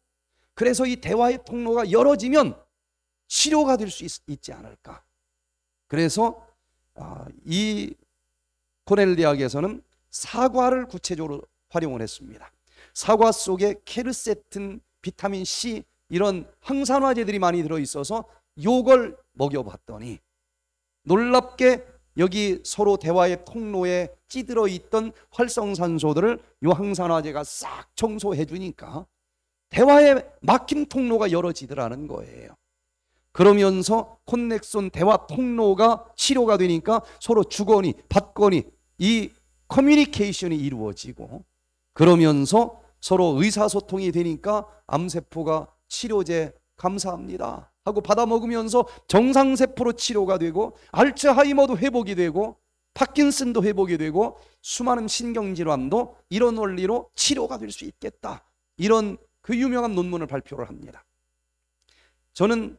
그래서 이 대화의 통로가 열어지면 치료가 될 수 있지 않을까. 그래서 아, 이 코넬 대학에서는 사과를 구체적으로 활용을 했습니다. 사과 속에 케르세틴, 비타민 C 이런 항산화제들이 많이 들어 있어서 요걸 먹여 봤더니 놀랍게 여기 서로 대화의 통로에 찌들어 있던 활성산소들을 요 항산화제가 싹 청소해 주니까 대화의 막힌 통로가 열어지더라는 거예요. 그러면서 콘넥션 대화 통로가 치료가 되니까 서로 주거니 받거니 이 커뮤니케이션이 이루어지고 그러면서 서로 의사소통이 되니까 암세포가 치료제 감사합니다 하고 받아 먹으면서 정상세포로 치료가 되고 알츠하이머도 회복이 되고 파킨슨도 회복이 되고 수많은 신경질환도 이런 원리로 치료가 될 수 있겠다 이런 그 유명한 논문을 발표를 합니다 저는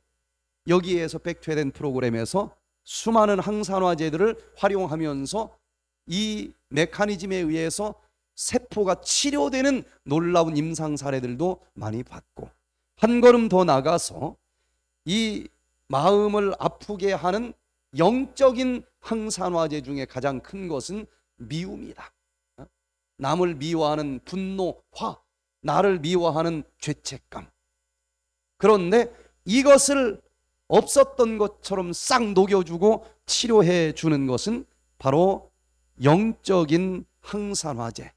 여기에서 백퇴된 프로그램에서 수많은 항산화제들을 활용하면서 이 메커니즘에 의해서 세포가 치료되는 놀라운 임상 사례들도 많이 봤고 한 걸음 더 나가서 이 마음을 아프게 하는 영적인 항산화제 중에 가장 큰 것은 미움이다. 어? 남을 미워하는 분노, 화, 나를 미워하는 죄책감. 그런데 이것을 없었던 것처럼 싹 녹여주고 치료해 주는 것은 바로 영적인 항산화제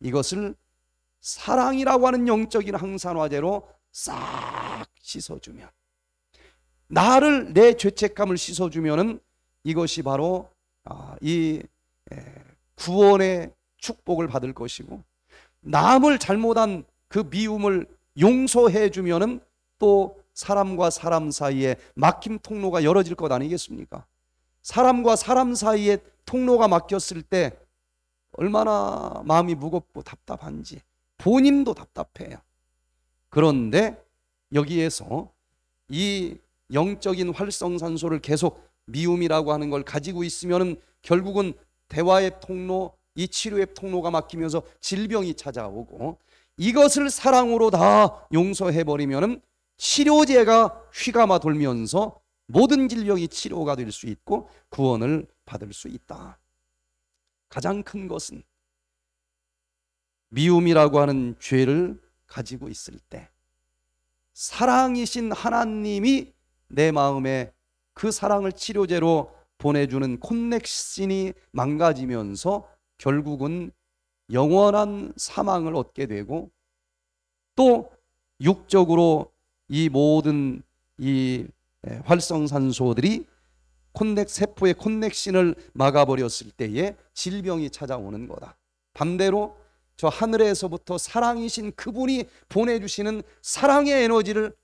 이것을 사랑이라고 하는 영적인 항산화제로 싹 씻어주면 나를 내 죄책감을 씻어주면은 이것이 바로 아, 이 구원의 축복을 받을 것이고 남을 잘못한 그 미움을 용서해 주면은 또 사람과 사람 사이에 막힘 통로가 열어질 것 아니겠습니까? 사람과 사람 사이에 통로가 막혔을 때 얼마나 마음이 무겁고 답답한지 본인도 답답해요. 그런데 여기에서 이 영적인 활성산소를 계속 미움이라고 하는 걸 가지고 있으면 결국은 대화의 통로, 이 치료의 통로가 막히면서 질병이 찾아오고 이것을 사랑으로 다 용서해 버리면 치료제가 휘감아 돌면서 모든 질병이 치료가 될 수 있고 구원을 받을 수 있다. 가장 큰 것은 미움이라고 하는 죄를 가지고 있을 때 사랑이신 하나님이 내 마음에 그 사랑을 치료제로 보내주는 콘넥신이 망가지면서 결국은 영원한 사망을 얻게 되고 또 육적으로 이 모든 이 활성산소들이 콘넥 세포의 콘넥신을 막아버렸을 때에 질병이 찾아오는 거다. 반대로 저 하늘에서부터 사랑이신 그분이 보내주시는 사랑의 에너지를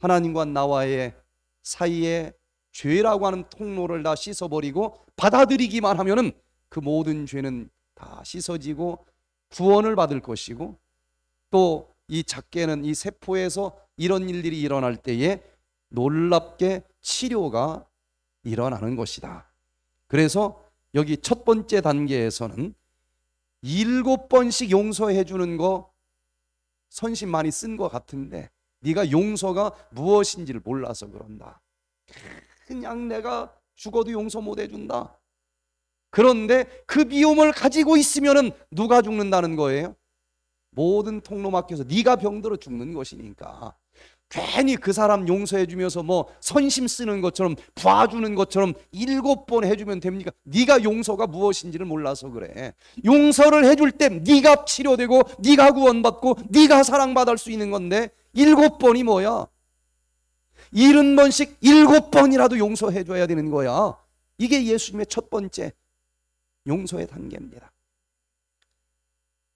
하나님과 나와의 사이에 죄라고 하는 통로를 다 씻어버리고 받아들이기만 하면그 모든 죄는 다 씻어지고 구원을 받을 것이고 또 이 작게는 이 세포에서 이런 일들이 일어날 때에 놀랍게 치료가 일어나는 것이다. 그래서 여기 첫 번째 단계에서는 일곱 번씩 용서해 주는 거 선심 많이 쓴 것 같은데 네가 용서가 무엇인지를 몰라서 그런다. 그냥 내가 죽어도 용서 못 해준다. 그런데 그 비움을 가지고 있으면 누가 죽는다는 거예요? 모든 통로 막혀서 네가 병들어 죽는 것이니까 괜히 그 사람 용서해주면서 뭐 선심 쓰는 것처럼 봐주는 것처럼 일곱 번 해주면 됩니까? 네가 용서가 무엇인지를 몰라서 그래. 용서를 해줄 때 네가 치료되고 네가 구원받고 네가 사랑받을 수 있는 건데 일곱 번이 뭐야? 일흔 번씩 일곱 번이라도 용서해줘야 되는 거야. 이게 예수님의 첫 번째 용서의 단계입니다.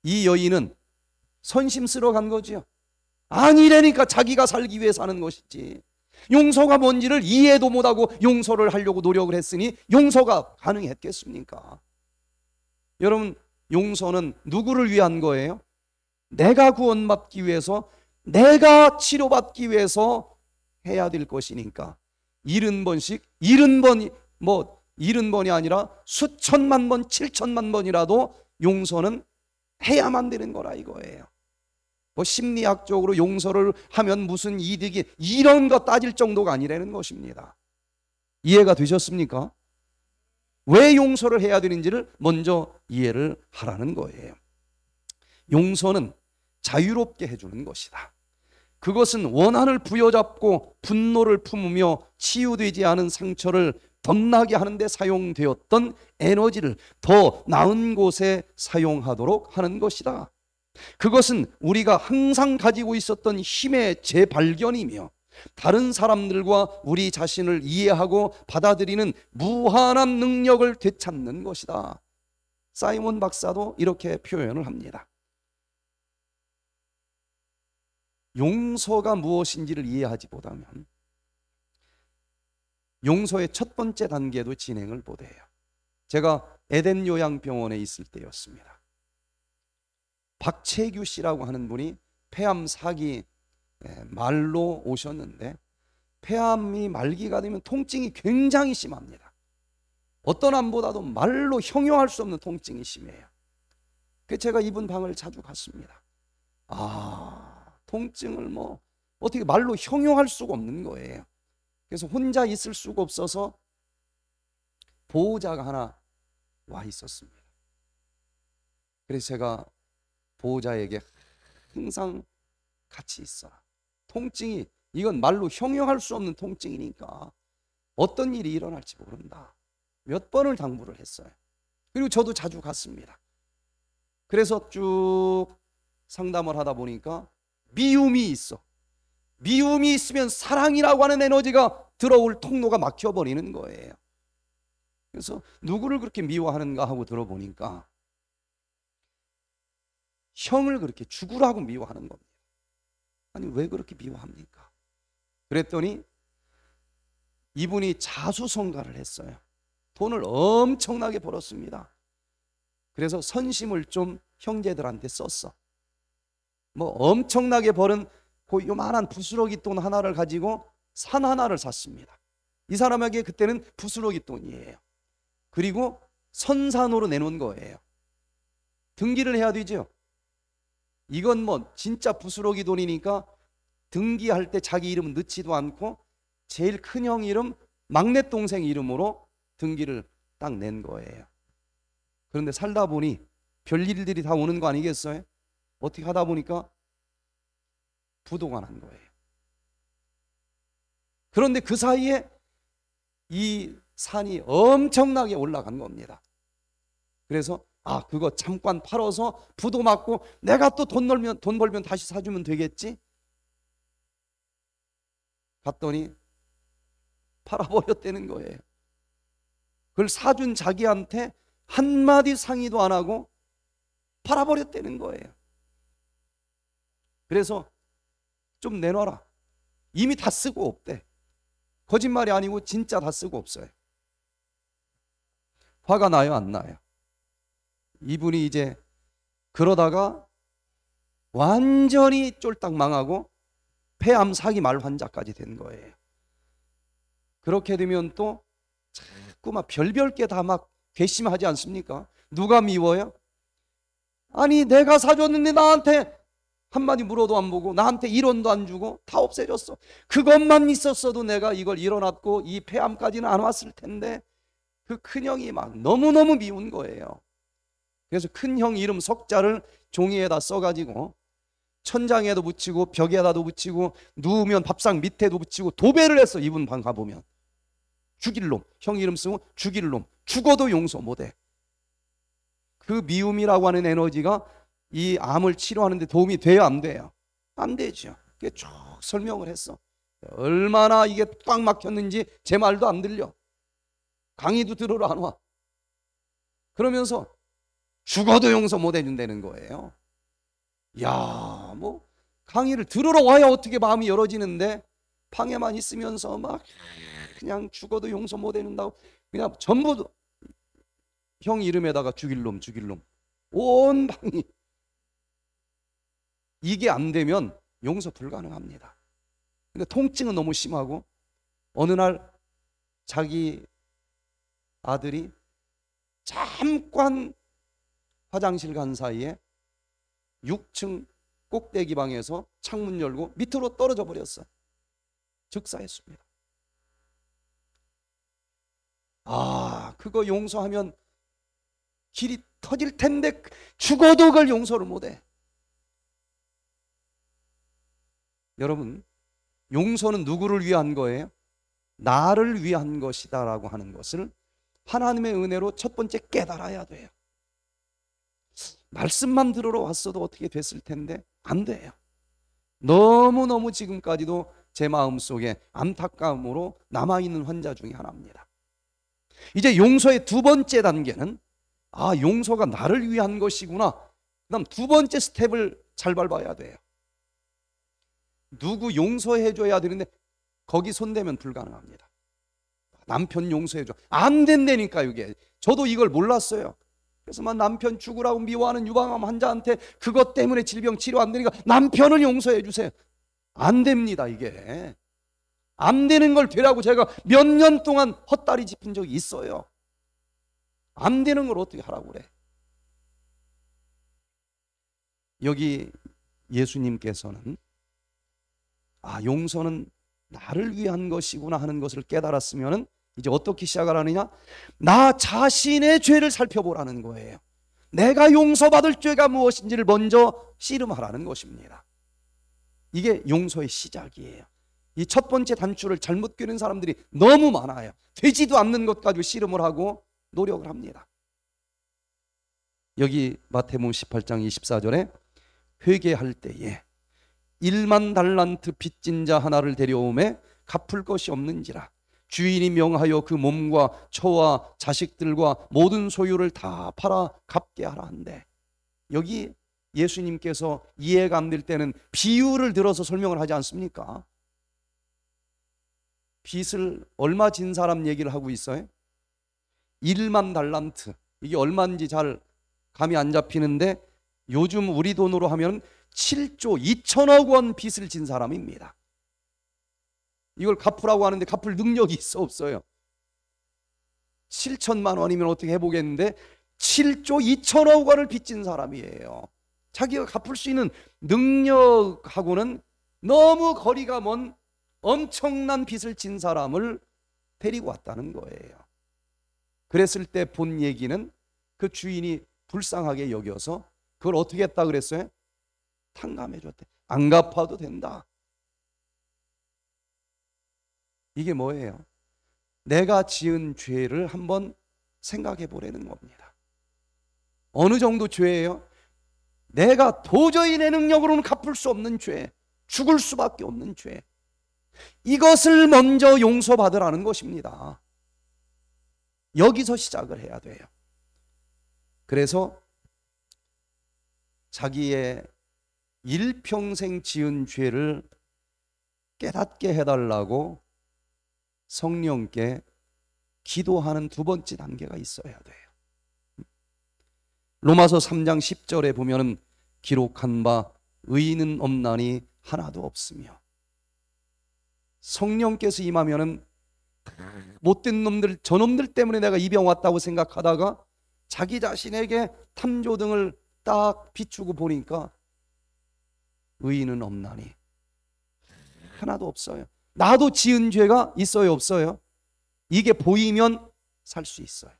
이 여인은 선심 쓰러 간 거지요. 아니래니까 자기가 살기 위해 사는 것이지. 용서가 뭔지를 이해도 못하고 용서를 하려고 노력을 했으니 용서가 가능했겠습니까? 여러분, 용서는 누구를 위한 거예요? 내가 구원받기 위해서, 내가 치료받기 위해서 해야 될 것이니까. 70번씩, 70번, 뭐, 70번이 아니라 수천만 번, 7천만 번이라도 용서는 해야만 되는 거라 이거예요. 뭐 심리학적으로 용서를 하면 무슨 이득이 이런 거 따질 정도가 아니라는 것입니다. 이해가 되셨습니까? 왜 용서를 해야 되는지를 먼저 이해를 하라는 거예요. 용서는 자유롭게 해주는 것이다. 그것은 원한을 부여잡고 분노를 품으며 치유되지 않은 상처를 덧나게 하는데 사용되었던 에너지를 더 나은 곳에 사용하도록 하는 것이다. 그것은 우리가 항상 가지고 있었던 힘의 재발견이며 다른 사람들과 우리 자신을 이해하고 받아들이는 무한한 능력을 되찾는 것이다. 사이먼 박사도 이렇게 표현을 합니다. 용서가 무엇인지를 이해하지 못하면 용서의 첫 번째 단계도 진행을 못해요. 제가 에덴 요양병원에 있을 때였습니다. 박채규 씨라고 하는 분이 폐암 사기 예, 말로 오셨는데 폐암이 말기가 되면 통증이 굉장히 심합니다. 어떤 암보다도 말로 형용할 수 없는 통증이 심해요. 그 제가 이분 방을 자주 갔습니다. 아, 통증을 뭐 어떻게 말로 형용할 수가 없는 거예요. 그래서 혼자 있을 수가 없어서 보호자가 하나 와 있었습니다. 그래서 제가 보호자에게 항상 같이 있어라. 통증이 이건 말로 형용할 수 없는 통증이니까 어떤 일이 일어날지 모른다. 몇 번을 당부를 했어요. 그리고 저도 자주 갔습니다. 그래서 쭉 상담을 하다 보니까 미움이 있어. 미움이 있으면 사랑이라고 하는 에너지가 들어올 통로가 막혀버리는 거예요. 그래서 누구를 그렇게 미워하는가 하고 들어보니까 형을 그렇게 죽으라고 미워하는 겁니다. 아니, 왜 그렇게 미워합니까? 그랬더니 이분이 자수성가를 했어요. 돈을 엄청나게 벌었습니다. 그래서 선심을 좀 형제들한테 썼어. 뭐 엄청나게 벌은 그 요만한 부스러기 돈 하나를 가지고 산 하나를 샀습니다. 이 사람에게 그때는 부스러기 돈이에요. 그리고 선산으로 내놓은 거예요. 등기를 해야 되죠. 이건 뭐 진짜 부스러기 돈이니까 등기할 때 자기 이름 넣지도 않고 제일 큰 형 이름 막내 동생 이름으로 등기를 딱 낸 거예요. 그런데 살다 보니 별일들이 다 오는 거 아니겠어요? 어떻게 하다 보니까 부도가 난 거예요. 그런데 그 사이에 이 산이 엄청나게 올라간 겁니다. 그래서 아, 그거 잠깐 팔아서 부도 맞고 내가 또돈 벌면 돈 벌면 다시 사주면 되겠지? 갔더니 팔아버렸다는 거예요. 그걸 사준 자기한테 한마디 상의도 안 하고 팔아버렸다는 거예요. 그래서 좀 내놔라. 이미 다 쓰고 없대. 거짓말이 아니고 진짜 다 쓰고 없어요. 화가 나요, 안 나요? 이분이 이제 그러다가 완전히 쫄딱 망하고 폐암 사기 말 환자까지 된 거예요. 그렇게 되면 또 자꾸 막 별별 게다 막 괘씸하지 않습니까? 누가 미워요? 아니 내가 사줬는데 나한테 한마디 물어도 안 보고 나한테 일원도안 주고 다 없애줬어. 그것만 있었어도 내가 이걸 일어났고 이 폐암까지는 안 왔을 텐데 그 큰형이 막 너무너무 미운 거예요. 그래서 큰 형 이름 석자를 종이에다 써가지고 천장에도 붙이고 벽에다도 붙이고 누우면 밥상 밑에도 붙이고 도배를 했어 이분 방 가보면 죽일 놈 형 이름 쓰고 죽일 놈 죽어도 용서 못해 그 미움이라고 하는 에너지가 이 암을 치료하는데 도움이 돼요 안 돼요 안 되죠 그게 쭉 설명을 했어 얼마나 이게 꽉 막혔는지 제 말도 안 들려 강의도 들으러 안와 그러면서 죽어도 용서 못 해준다는 거예요. 야, 뭐 강의를 들으러 와야 어떻게 마음이 열어지는데 방에만 있으면서 막 그냥 죽어도 용서 못 해준다고 그냥 전부 형 이름에다가 죽일 놈, 죽일 놈. 온 방이 이게 안 되면 용서 불가능합니다. 근데 통증은 너무 심하고 어느 날 자기 아들이 잠깐 화장실 간 사이에 6층 꼭대기 방에서 창문 열고 밑으로 떨어져 버렸어요. 즉사했습니다. 아, 그거 용서하면 길이 터질 텐데 죽어도 그걸 용서를 못해. 여러분, 용서는 누구를 위한 거예요? 나를 위한 것이다라고 하는 것을 하나님의 은혜로 첫 번째 깨달아야 돼요. 말씀만 들으러 왔어도 어떻게 됐을 텐데 안 돼요. 너무너무 지금까지도 제 마음속에 안타까움으로 남아있는 환자 중의 하나입니다. 이제 용서의 두 번째 단계는 아, 용서가 나를 위한 것이구나. 그다음 두 번째 스텝을 잘 밟아야 돼요. 누구 용서해 줘야 되는데 거기 손대면 불가능합니다. 남편 용서해 줘. 안 된다니까 이게. 저도 이걸 몰랐어요. 그래서 막 남편 죽으라고 미워하는 유방암 환자한테 그것 때문에 질병 치료 안 되니까 남편을 용서해 주세요. 안 됩니다, 이게. 안 되는 걸 되라고 제가 몇 년 동안 헛다리 짚은 적이 있어요. 안 되는 걸 어떻게 하라고 그래. 여기 예수님께서는 아, 용서는 나를 위한 것이구나 하는 것을 깨달았으면은 이제 어떻게 시작을 하느냐? 나 자신의 죄를 살펴보라는 거예요. 내가 용서받을 죄가 무엇인지를 먼저 씨름하라는 것입니다. 이게 용서의 시작이에요. 이 첫 번째 단추를 잘못 꿰는 사람들이 너무 많아요. 되지도 않는 것 가지고 씨름을 하고 노력을 합니다. 여기 마태복 18장 24절에 회개할 때에 1만 달란트 빚진 자 하나를 데려오매 갚을 것이 없는지라 주인이 명하여 그 몸과 처와 자식들과 모든 소유를 다 팔아 갚게 하라 한데 여기 예수님께서 이해가 안 될 때는 비유를 들어서 설명을 하지 않습니까? 빚을 얼마 진 사람 얘기를 하고 있어요? 1만 달란트. 이게 얼마인지 잘 감이 안 잡히는데 요즘 우리 돈으로 하면 7조 2천억 원 빚을 진 사람입니다. 이걸 갚으라고 하는데 갚을 능력이 있어 없어요? 7천만 원이면 어떻게 해보겠는데 7조 2천억 원을 빚진 사람이에요. 자기가 갚을 수 있는 능력하고는 너무 거리가 먼 엄청난 빚을 진 사람을 데리고 왔다는 거예요. 그랬을 때 본 얘기는 그 주인이 불쌍하게 여겨서 그걸 어떻게 했다 그랬어요? 탕감해 줬대. 안 갚아도 된다. 이게 뭐예요? 내가 지은 죄를 한번 생각해 보라는 겁니다. 어느 정도 죄예요? 내가 도저히 내 능력으로는 갚을 수 없는 죄, 죽을 수밖에 없는 죄. 이것을 먼저 용서받으라는 것입니다. 여기서 시작을 해야 돼요. 그래서 자기의 일평생 지은 죄를 깨닫게 해달라고 성령께 기도하는 두 번째 단계가 있어야 돼요. 로마서 3장 10절에 보면 기록한 바 의인은 없나니 하나도 없으며 성령께서 임하면은 못된 놈들 저놈들 때문에 내가 입병 왔다고 생각하다가 자기 자신에게 탐조 등을 딱 비추고 보니까 의인은 없나니 하나도 없어요. 나도 지은 죄가 있어요, 없어요? 이게 보이면 살 수 있어요.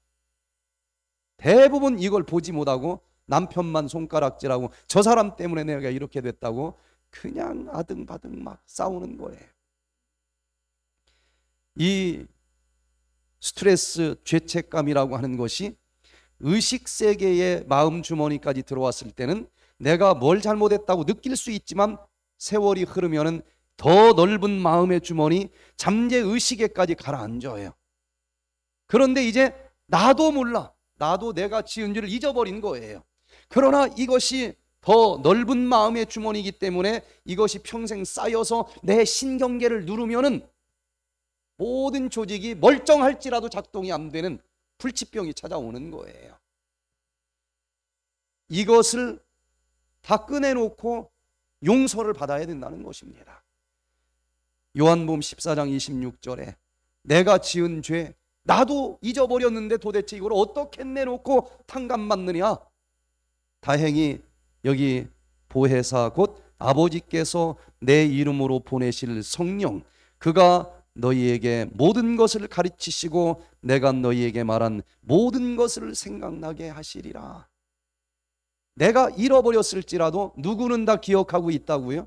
대부분 이걸 보지 못하고 남편만 손가락질하고 저 사람 때문에 내가 이렇게 됐다고 그냥 아등바등 막 싸우는 거예요. 이 스트레스 죄책감이라고 하는 것이 의식 세계의 마음 주머니까지 들어왔을 때는 내가 뭘 잘못했다고 느낄 수 있지만 세월이 흐르면은 더 넓은 마음의 주머니, 잠재 의식에까지 가라앉아요. 그런데 이제 나도 몰라. 나도 내가 지은 죄를 잊어버린 거예요. 그러나 이것이 더 넓은 마음의 주머니이기 때문에 이것이 평생 쌓여서 내 신경계를 누르면은 모든 조직이 멀쩡할지라도 작동이 안 되는 불치병이 찾아오는 거예요. 이것을 다 꺼내놓고 용서를 받아야 된다는 것입니다. 요한복음 14장 26절에 내가 지은 죄 나도 잊어버렸는데 도대체 이걸 어떻게 내놓고 탕감받느냐 다행히 여기 보혜사 곧 아버지께서 내 이름으로 보내실 성령 그가 너희에게 모든 것을 가르치시고 내가 너희에게 말한 모든 것을 생각나게 하시리라. 내가 잃어버렸을지라도 누구는 다 기억하고 있다고요?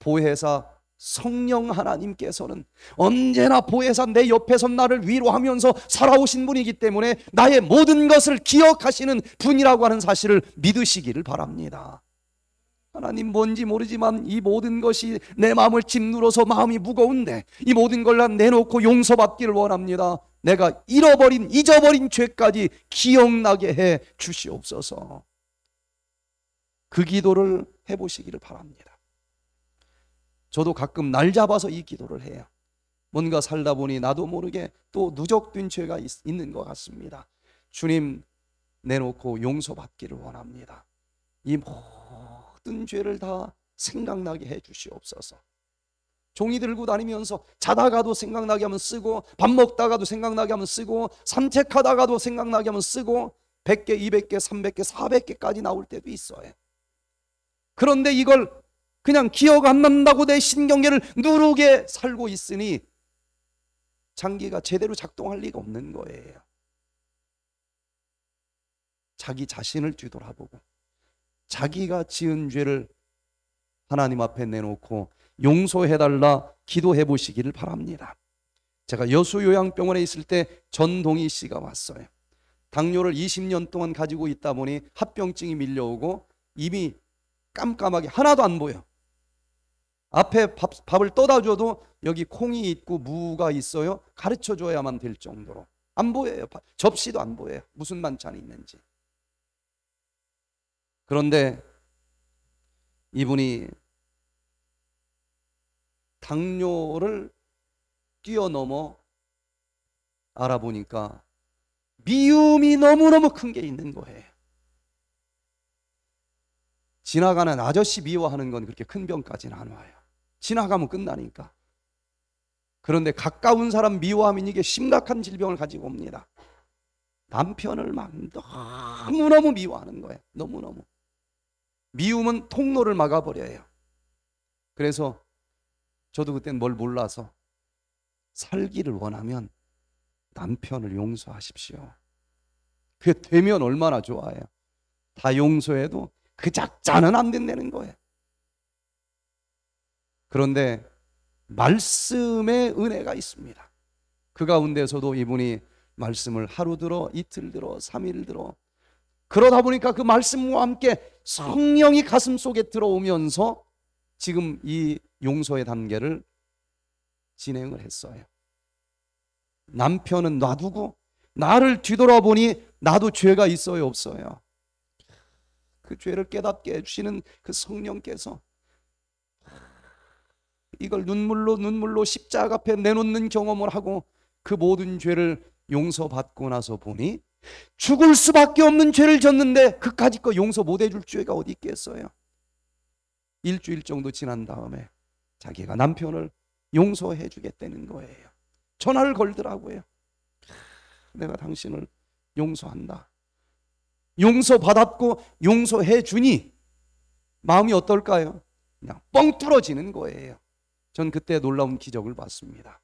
보혜사 성령 하나님께서는 언제나 보혜사 내 옆에서 나를 위로하면서 살아오신 분이기 때문에 나의 모든 것을 기억하시는 분이라고 하는 사실을 믿으시기를 바랍니다. 하나님 뭔지 모르지만 이 모든 것이 내 마음을 짓누러서 마음이 무거운데 이 모든 걸 난 내놓고 용서받기를 원합니다. 내가 잃어버린 잊어버린 죄까지 기억나게 해 주시옵소서. 그 기도를 해보시기를 바랍니다. 저도 가끔 날 잡아서 이 기도를 해요. 뭔가 살다 보니 나도 모르게 또 누적된 죄가 있, 있는 것 같습니다. 주님 내놓고 용서받기를 원합니다. 이 모든 죄를 다 생각나게 해 주시옵소서. 종이 들고 다니면서 자다가도 생각나게 하면 쓰고 밥 먹다가도 생각나게 하면 쓰고 산책하다가도 생각나게 하면 쓰고 100개, 200개, 300개, 400개까지 나올 때도 있어요. 그런데 이걸 그냥 기억 안 난다고 내 신경계를 누르게 살고 있으니 장기가 제대로 작동할 리가 없는 거예요. 자기 자신을 뒤돌아보고 자기가 지은 죄를 하나님 앞에 내놓고 용서해달라 기도해 보시기를 바랍니다. 제가 여수요양병원에 있을 때 전동희 씨가 왔어요. 당뇨를 20년 동안 가지고 있다 보니 합병증이 밀려오고 이미 깜깜하게 하나도 안 보여. 앞에 밥, 밥을 떠다 줘도 여기 콩이 있고 무가 있어요. 가르쳐 줘야만 될 정도로. 안 보여요. 접시도 안 보여요. 무슨 반찬이 있는지. 그런데 이분이 당뇨를 뛰어넘어 알아보니까 미움이 너무너무 큰 게 있는 거예요. 지나가는 아저씨 미워하는 건 그렇게 큰 병까지는 안 와요. 지나가면 끝나니까. 그런데 가까운 사람 미워하면 이게 심각한 질병을 가지고 옵니다. 남편을 막 너무너무 미워하는 거예요. 너무너무. 미움은 통로를 막아버려요. 그래서 저도 그땐 뭘 몰라서 살기를 원하면 남편을 용서하십시오. 그게 되면 얼마나 좋아요. 다 용서해도 그 작자는 안 된다는 거예요. 그런데 말씀의 은혜가 있습니다. 그 가운데서도 이분이 말씀을 하루 들어, 이틀 들어, 3일 들어. 그러다 보니까 그 말씀과 함께 성령이 가슴 속에 들어오면서 지금 이 용서의 단계를 진행을 했어요. 남편은 놔두고 나를 뒤돌아보니 나도 죄가 있어요, 없어요. 그 죄를 깨닫게 해주시는 그 성령께서 이걸 눈물로 눈물로 십자가 앞에 내놓는 경험을 하고 그 모든 죄를 용서받고 나서 보니 죽을 수밖에 없는 죄를 졌는데 그까지 거 용서 못 해줄 죄가 어디 있겠어요? 일주일 정도 지난 다음에 자기가 남편을 용서해 주겠다는 거예요. 전화를 걸더라고요. 내가 당신을 용서한다. 용서받았고 용서해 주니 마음이 어떨까요? 그냥 뻥 뚫어지는 거예요. 전 그때 놀라운 기적을 봤습니다.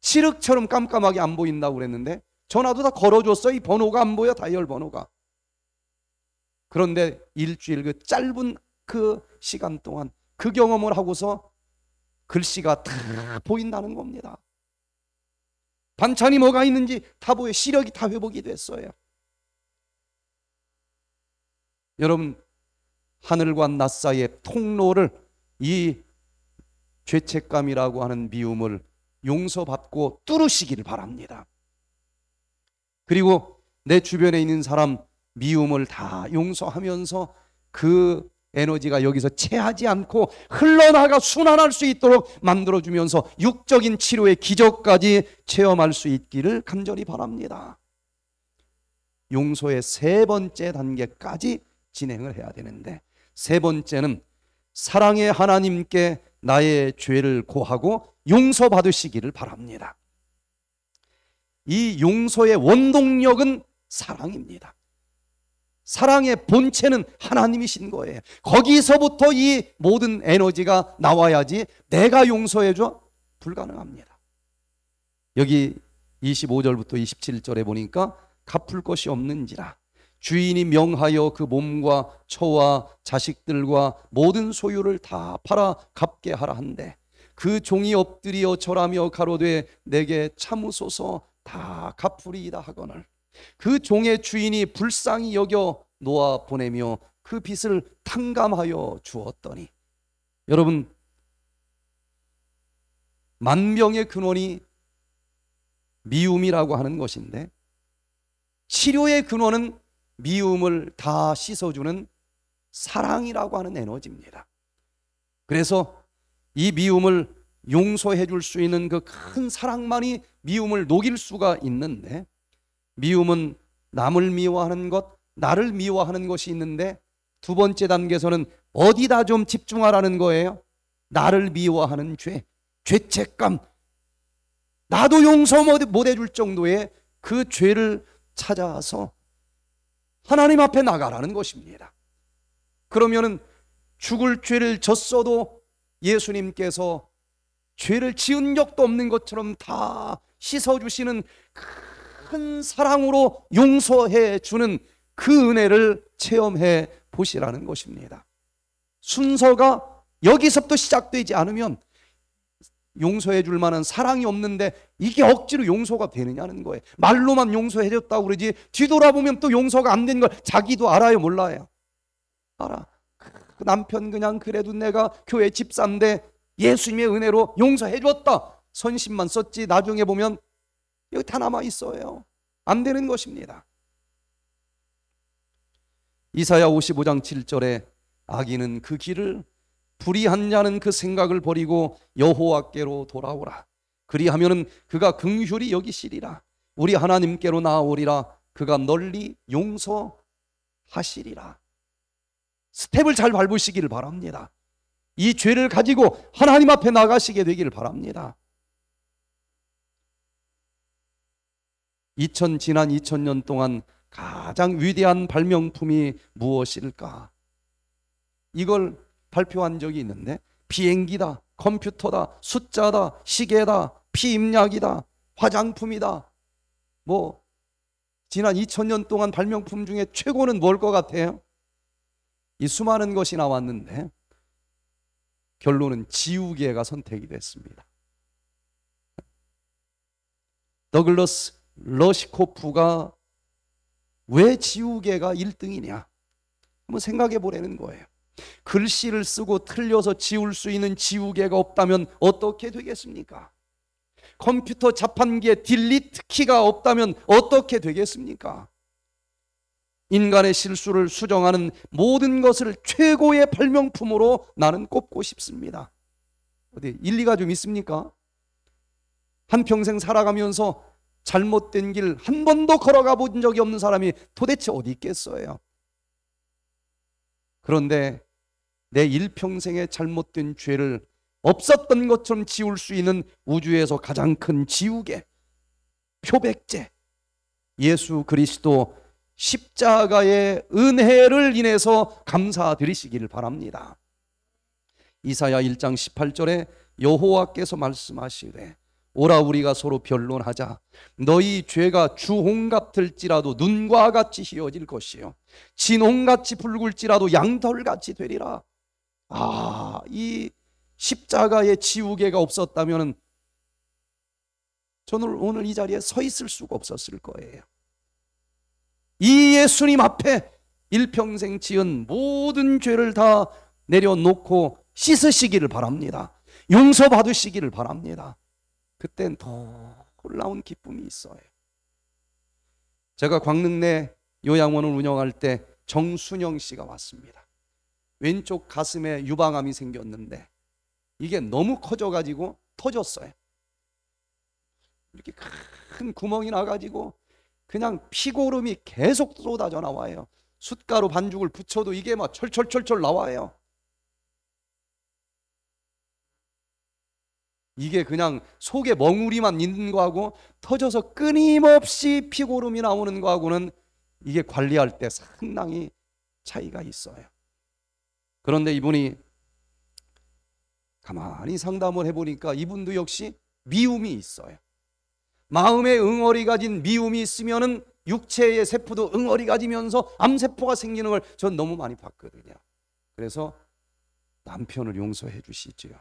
시력처럼 깜깜하게 안 보인다고 그랬는데 전화도 다 걸어줬어요. 이 번호가 안 보여 다이얼 번호가. 그런데 일주일 그 짧은 그 시간 동안 그 경험을 하고서 글씨가 다 보인다는 겁니다. 반찬이 뭐가 있는지 다 보여 시력이 다 회복이 됐어요. 여러분 하늘과 낯 사이의 통로를 이 죄책감이라고 하는 미움을 용서받고 뚫으시기를 바랍니다. 그리고 내 주변에 있는 사람 미움을 다 용서하면서 그 에너지가 여기서 체하지 않고 흘러나가 순환할 수 있도록 만들어주면서 육적인 치료의 기적까지 체험할 수 있기를 간절히 바랍니다. 용서의 세 번째 단계까지 진행을 해야 되는데 세 번째는 사랑의 하나님께 나의 죄를 고하고 용서받으시기를 바랍니다. 이 용서의 원동력은 사랑입니다. 사랑의 본체는 하나님이신 거예요. 거기서부터 이 모든 에너지가 나와야지 내가 용서해줘? 불가능합니다. 여기 25절부터 27절에 보니까 갚을 것이 없는지라 주인이 명하여 그 몸과 처와 자식들과 모든 소유를 다 팔아 갚게 하라 한대그 종이 엎드리어 절하며 가로되 내게 참으소서 다 갚으리이다 하거늘 그 종의 주인이 불쌍히 여겨 놓아 보내며 그 빚을 탕감하여 주었더니 여러분 만병의 근원이 미움이라고 하는 것인데 치료의 근원은 미움을 다 씻어주는 사랑이라고 하는 에너지입니다. 그래서 이 미움을 용서해 줄 수 있는 그 큰 사랑만이 미움을 녹일 수가 있는데 미움은 남을 미워하는 것, 나를 미워하는 것이 있는데 두 번째 단계에서는 어디다 좀 집중하라는 거예요. 나를 미워하는 죄, 죄책감. 나도 용서 못 해 줄 정도의 그 죄를 찾아서 하나님 앞에 나가라는 것입니다. 그러면은 죽을 죄를 졌어도 예수님께서 죄를 지은 적도 없는 것처럼 다 씻어주시는 큰 사랑으로 용서해 주는 그 은혜를 체험해 보시라는 것입니다. 순서가 여기서부터 시작되지 않으면 용서해 줄 만한 사랑이 없는데 이게 억지로 용서가 되느냐는 거예요. 말로만 용서해 줬다고 그러지 뒤돌아보면 또 용서가 안 된 걸 자기도 알아요, 몰라요? 알아. 그 남편 그냥 그래도 내가 교회 집사인데 예수님의 은혜로 용서해 줬다. 선심만 썼지 나중에 보면 여기 다 남아 있어요. 안 되는 것입니다. 이사야 55장 7절에 악인은 그 길을 불의한냐는그 생각을 버리고 여호와께로 돌아오라. 그리하면은 그가 긍휼히 여기시리라. 우리 하나님께로 나아오리라. 그가 널리 용서하시리라. 스텝을 잘 밟으시기를 바랍니다. 이 죄를 가지고 하나님 앞에 나가시게 되기를 바랍니다. 2000 지난 2000년 동안 가장 위대한 발명품이 무엇일까? 이걸 발표한 적이 있는데 비행기다, 컴퓨터다, 숫자다, 시계다, 피임약이다, 화장품이다. 뭐 지난 2000년 동안 발명품 중에 최고는 뭘 것 같아요? 이 수많은 것이 나왔는데 결론은 지우개가 선택이 됐습니다. 더글러스 러시코프가 왜 지우개가 1등이냐? 한번 생각해 보라는 거예요. 글씨를 쓰고 틀려서 지울 수 있는 지우개가 없다면 어떻게 되겠습니까? 컴퓨터 자판기에 딜리트 키가 없다면 어떻게 되겠습니까? 인간의 실수를 수정하는 모든 것을 최고의 발명품으로 나는 꼽고 싶습니다. 어디 일리가 좀 있습니까? 한평생 살아가면서 잘못된 길 한 번도 걸어가 본 적이 없는 사람이 도대체 어디 있겠어요? 그런데 내 일평생의 잘못된 죄를 없었던 것처럼 지울 수 있는 우주에서 가장 큰 지우개, 표백제, 예수 그리스도 십자가의 은혜를 인해서 감사드리시기를 바랍니다. 이사야 1장 18절에 여호와께서 말씀하시되 오라 우리가 서로 변론하자 너희 죄가 주홍 같을지라도 눈과 같이 휘어질 것이요 진홍같이 붉을지라도 양털같이 되리라 아 이 십자가의 지우개가 없었다면 저는 오늘 이 자리에 서 있을 수가 없었을 거예요 이 예수님 앞에 일평생 지은 모든 죄를 다 내려놓고 씻으시기를 바랍니다 용서받으시기를 바랍니다 그땐 더 어. 놀라운 기쁨이 있어요. 제가 광릉 내 요양원을 운영할 때 정순영 씨가 왔습니다. 왼쪽 가슴에 유방암이 생겼는데 이게 너무 커져가지고 터졌어요. 이렇게 큰 구멍이 나가지고 그냥 피고름이 계속 쏟아져 나와요. 숯가루 반죽을 붙여도 이게 막 철철철철 나와요. 이게 그냥 속에 멍울이만 있는 거하고 터져서 끊임없이 피고름이 나오는 거하고는 이게 관리할 때 상당히 차이가 있어요. 그런데 이분이 가만히 상담을 해보니까 이분도 역시 미움이 있어요. 마음에 응어리 가진 미움이 있으면 육체의 세포도 응어리 가지면서 암세포가 생기는 걸 전 너무 많이 봤거든요. 그래서 남편을 용서해 주시지요.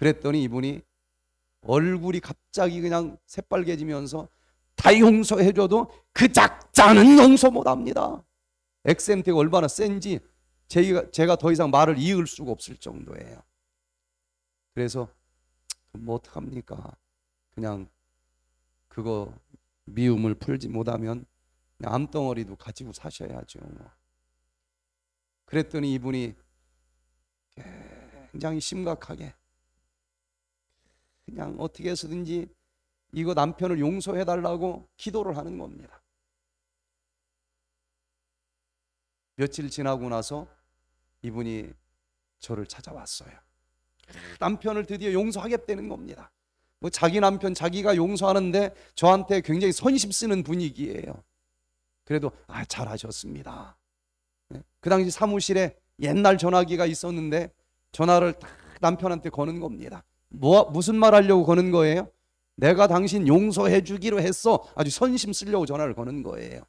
그랬더니 이분이 얼굴이 갑자기 그냥 새빨개지면서 다 용서해줘도 그 작자는 용서 못합니다. 엑센트가 얼마나 센지 제가, 제가 더 이상 말을 이을 수가 없을 정도예요. 그래서 뭐 어떡합니까? 그냥 그거 미움을 풀지 못하면 암덩어리도 가지고 사셔야죠. 뭐. 그랬더니 이분이 굉장히 심각하게 그냥 어떻게 해서든지 이거 남편을 용서해 달라고 기도를 하는 겁니다. 며칠 지나고 나서 이분이 저를 찾아왔어요. 남편을 드디어 용서하겠다는 겁니다. 뭐 자기 남편 자기가 용서하는데 저한테 굉장히 선심 쓰는 분위기예요. 그래도 아 잘하셨습니다. 네. 그 당시 사무실에 옛날 전화기가 있었는데 전화를 딱 남편한테 거는 겁니다. 뭐, 무슨 말 하려고 거는 거예요? 내가 당신 용서해 주기로 했어. 아주 선심 쓰려고 전화를 거는 거예요.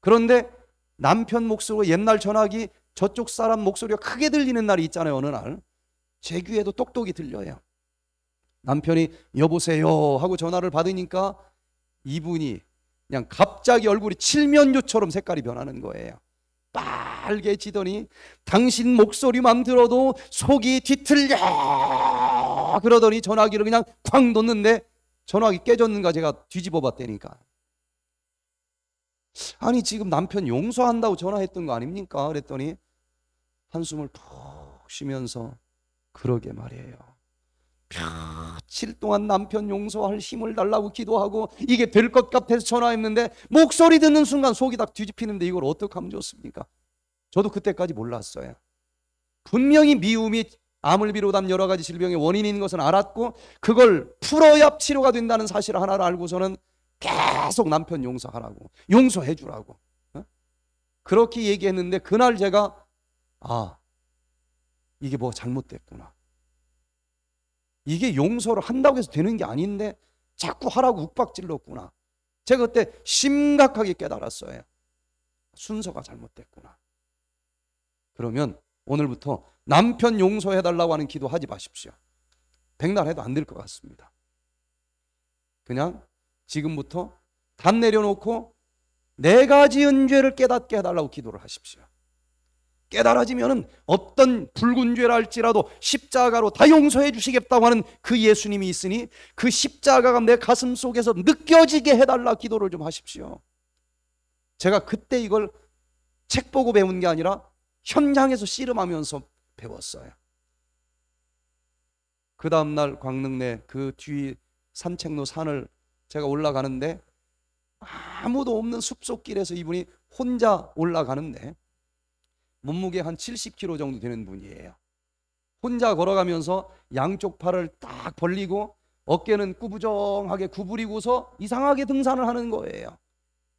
그런데 남편 목소리 옛날 전화기 저쪽 사람 목소리가 크게 들리는 날이 있잖아요. 어느 날. 제 귀에도 똑똑히 들려요. 남편이 여보세요 하고 전화를 받으니까 이분이 그냥 갑자기 얼굴이 칠면조처럼 색깔이 변하는 거예요. 빨개지더니 당신 목소리만 들어도 속이 뒤틀려 그러더니 전화기를 그냥 쾅 놓는데 전화기 깨졌는가 제가 뒤집어 봤다니까 아니 지금 남편 용서한다고 전화했던 거 아닙니까 그랬더니 한숨을 푹 쉬면서 그러게 말이에요 며칠 동안 남편 용서할 힘을 달라고 기도하고 이게 될 것 같아서 전화했는데 목소리 듣는 순간 속이 딱 뒤집히는데 이걸 어떻게 하면 좋습니까? 저도 그때까지 몰랐어요. 분명히 미움이 암을 비롯한 여러 가지 질병의 원인인 것은 알았고 그걸 풀어야 치료가 된다는 사실 하나를 알고서는 계속 남편 용서하라고 용서해 주라고 어? 그렇게 얘기했는데 그날 제가 아 이게 뭐 잘못됐구나 이게 용서를 한다고 해서 되는 게 아닌데 자꾸 하라고 욱박질렀구나. 제가 그때 심각하게 깨달았어요. 순서가 잘못됐구나. 그러면 오늘부터 남편 용서해달라고 하는 기도 하지 마십시오. 백날 해도 안 될 것 같습니다. 그냥 지금부터 답 내려놓고 내가 지은 죄를 깨닫게 해달라고 기도를 하십시오. 깨달아지면은 어떤 붉은 죄랄지라도 십자가로 다 용서해 주시겠다고 하는 그 예수님이 있으니 그 십자가가 내 가슴 속에서 느껴지게 해달라 기도를 좀 하십시오. 제가 그때 이걸 책 보고 배운 게 아니라 현장에서 씨름하면서 배웠어요. 그 다음날 광릉내 그 뒤 산책로 산을 제가 올라가는데 아무도 없는 숲속길에서 이분이 혼자 올라가는데 몸무게 한 70kg 정도 되는 분이에요. 혼자 걸어가면서 양쪽 팔을 딱 벌리고 어깨는 꾸부정하게 구부리고서 이상하게 등산을 하는 거예요.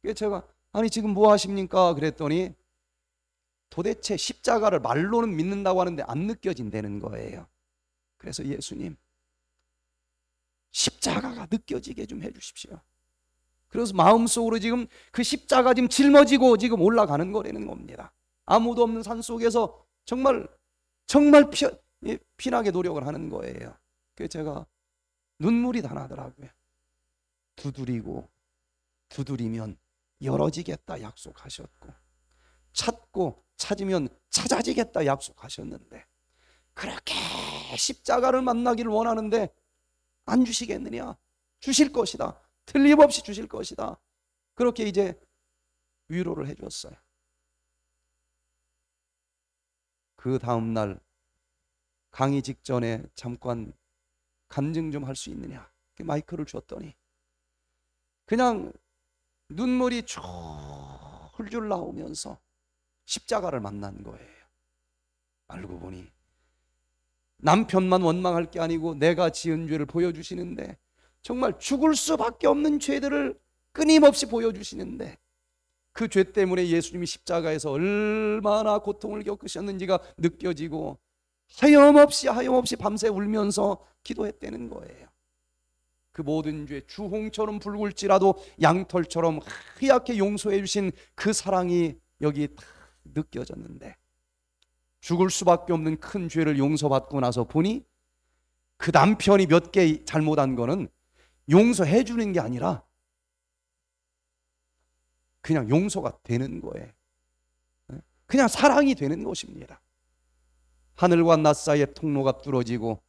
그래서 제가 아니 지금 뭐 하십니까? 그랬더니 도대체 십자가를 말로는 믿는다고 하는데 안 느껴진다는 거예요. 그래서 예수님 십자가가 느껴지게 좀 해주십시오. 그래서 마음속으로 지금 그 십자가 지금 짊어지고 지금 올라가는 거라는 겁니다. 아무도 없는 산 속에서 정말 정말 피, 피나게 노력을 하는 거예요. 그 제가 눈물이 다 나더라고요. 두드리고 두드리면 열어지겠다 약속하셨고 찾고 찾으면 찾아지겠다 약속하셨는데 그렇게 십자가를 만나기를 원하는데 안 주시겠느냐? 주실 것이다. 틀림없이 주실 것이다. 그렇게 이제 위로를 해줬어요. 그 다음 날 강의 직전에 잠깐 간증 좀 할 수 있느냐? 마이크를 줬더니 그냥 눈물이 줄줄 나오면서 십자가를 만난 거예요. 알고 보니 남편만 원망할 게 아니고 내가 지은 죄를 보여주시는데 정말 죽을 수밖에 없는 죄들을 끊임없이 보여주시는데 그죄 때문에 예수님이 십자가에서 얼마나 고통을 겪으셨는지가 느껴지고 하염없이 하염없이 밤새 울면서 기도했다는 거예요. 그 모든 죄 주홍처럼 붉을지라도 양털처럼 흐얗게 용서해 주신 그 사랑이 여기 다 느껴졌는데 죽을 수밖에 없는 큰 죄를 용서받고 나서 보니 그 남편이 몇 개 잘못한 거는 용서해 주는 게 아니라 그냥 용서가 되는 거예요. 예? 그냥 사랑이 되는 것입니다. 하늘과 낮 사이의 통로가 뚫어지고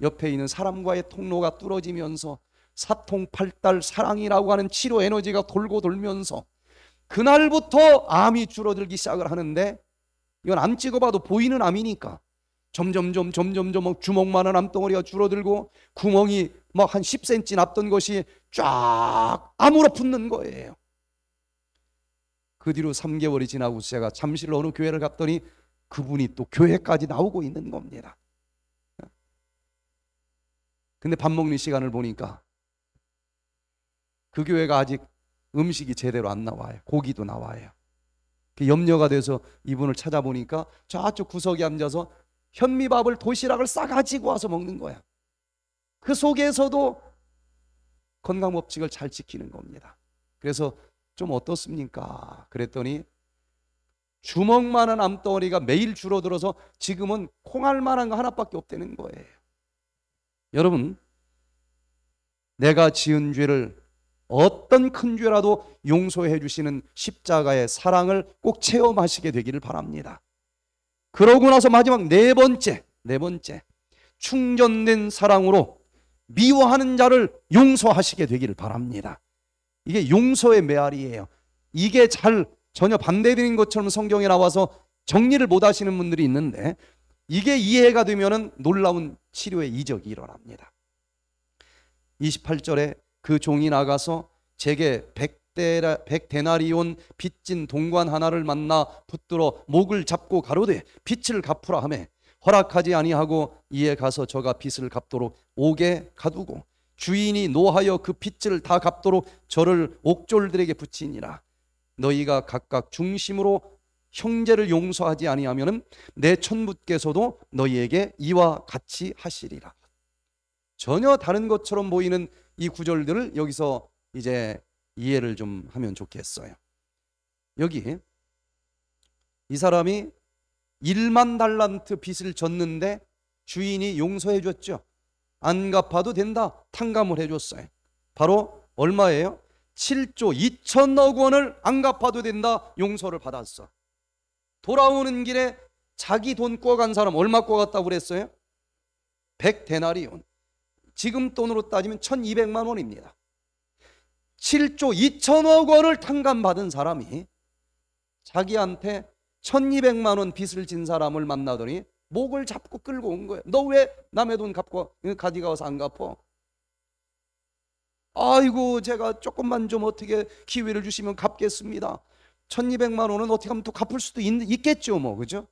옆에 있는 사람과의 통로가 뚫어지면서 사통팔달 사랑이라고 하는 치료 에너지가 돌고 돌면서 그날부터 암이 줄어들기 시작을 하는데 이건 암 찍어봐도 보이는 암이니까 점점점 점점점 주먹만한 암덩어리가 줄어들고 구멍이 막 한 10cm 났던 것이 쫙 암으로 붙는 거예요. 그 뒤로 3개월이 지나고 제가 잠실로 어느 교회를 갔더니 그분이 또 교회까지 나오고 있는 겁니다. 근데 밥 먹는 시간을 보니까 그 교회가 아직 음식이 제대로 안 나와요. 고기도 나와요. 염려가 돼서 이분을 찾아보니까 저쪽 구석에 앉아서 현미밥을 도시락을 싸가지고 와서 먹는 거야. 그 속에서도 건강 법칙을 잘 지키는 겁니다. 그래서 좀 어떻습니까? 그랬더니 주먹만한 암덩어리가 매일 줄어들어서 지금은 콩알 만한 거 하나밖에 없다는 거예요. 여러분, 내가 지은 죄를 어떤 큰 죄라도 용서해 주시는 십자가의 사랑을 꼭 체험하시게 되기를 바랍니다. 그러고 나서 마지막 네 번째, 네 번째. 충전된 사랑으로 미워하는 자를 용서하시게 되기를 바랍니다. 이게 용서의 메아리예요. 이게 잘 전혀 반대되는 것처럼 성경에 나와서 정리를 못 하시는 분들이 있는데 이게 이해가 되면은 놀라운 치료의 이적이 일어납니다. 28절에 그 종이 나가서 제게 백대나리온 빚진 동관 하나를 만나 붙들어 목을 잡고 가로되 빚을 갚으라 하매 허락하지 아니하고 이에 가서 저가 빚을 갚도록 옥에 가두고 주인이 노하여 그 빚을 다 갚도록 저를 옥졸들에게 붙이니라. 너희가 각각 중심으로 형제를 용서하지 아니하면은 내 천부께서도 너희에게 이와 같이 하시리라. 전혀 다른 것처럼 보이는 이 구절들을 여기서 이제 이해를 좀 하면 좋겠어요. 여기 이 사람이 1만 달란트 빚을 졌는데 주인이 용서해 줬죠. 안 갚아도 된다. 탕감을 해줬어요. 바로 얼마예요? 7조 2천억 원을 안 갚아도 된다. 용서를 받았어. 돌아오는 길에 자기 돈 꿔간 사람 얼마 꿔갔다고 그랬어요? 100데나리온. 지금 돈으로 따지면 1200만 원입니다. 7조 2천억 원을 탕감받은 사람이 자기한테 1200만 원 빚을 진 사람을 만나더니 목을 잡고 끌고 온 거예요. 너 왜 남의 돈 갚고 가디가 와서 안 갚어? 아이고 제가 조금만 좀 어떻게 기회를 주시면 갚겠습니다. 1200만 원은 어떻게 하면 또 갚을 수도 있, 겠죠뭐 그죠?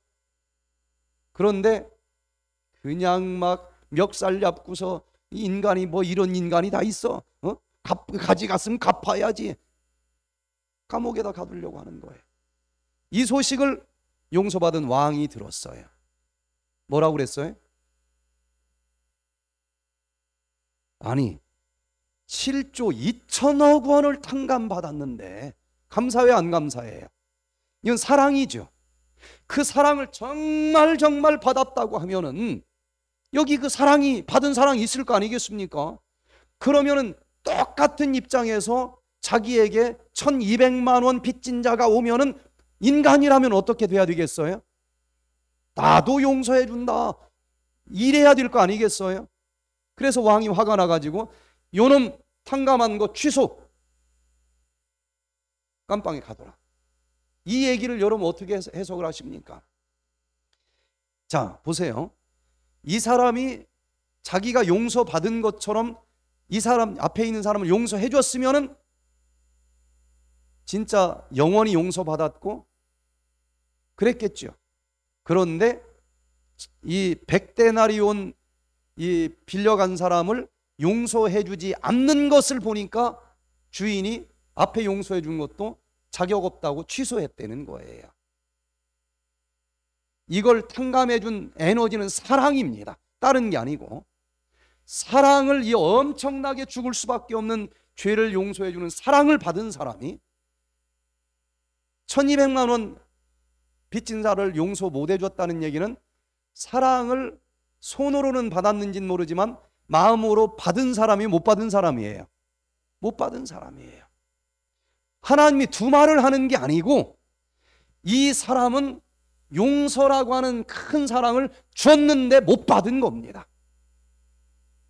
그런데 그냥 막 멱살 잡고서 인간이 뭐 이런 인간이 다 있어. 어? 갚, 가져갔으면 갚아야지. 감옥에다 가두려고 하는 거예요. 이 소식을 용서받은 왕이 들었어요. 뭐라고 그랬어요? 아니 7조 2천억 원을 탕감받았는데 감사해 안 감사해요? 이건 사랑이죠. 그 사랑을 정말 정말 받았다고 하면은 여기 그 사랑이 받은 사랑이 있을 거 아니겠습니까? 그러면은 똑같은 입장에서 자기에게 1200만 원 빚진 자가 오면은 인간이라면 어떻게 돼야 되겠어요? 나도 용서해 준다. 이래야 될 거 아니겠어요? 그래서 왕이 화가 나가지고 요놈 탕감한 거 취소. 깜빵에 가더라. 이 얘기를 여러분 어떻게 해석을 하십니까? 자, 보세요. 이 사람이 자기가 용서받은 것처럼 이 사람 앞에 있는 사람을 용서해 줬으면은 진짜 영원히 용서받았고 그랬겠죠. 그런데 이백대나리온이 빌려간 사람을 용서해 주지 않는 것을 보니까 주인이 앞에 용서해 준 것도 자격 없다고 취소했다는 거예요. 이걸 탕감해 준 에너지는 사랑입니다. 다른 게 아니고 사랑을 이 엄청나게 죽을 수밖에 없는 죄를 용서해 주는 사랑을 받은 사람이 1200만 원 빚진 자를 용서 못 해줬다는 얘기는 사랑을 손으로는 받았는진 모르지만 마음으로 받은 사람이 못 받은 사람이에요. 못 받은 사람이에요. 하나님이 두 말을 하는 게 아니고 이 사람은 용서라고 하는 큰 사랑을 줬는데 못 받은 겁니다.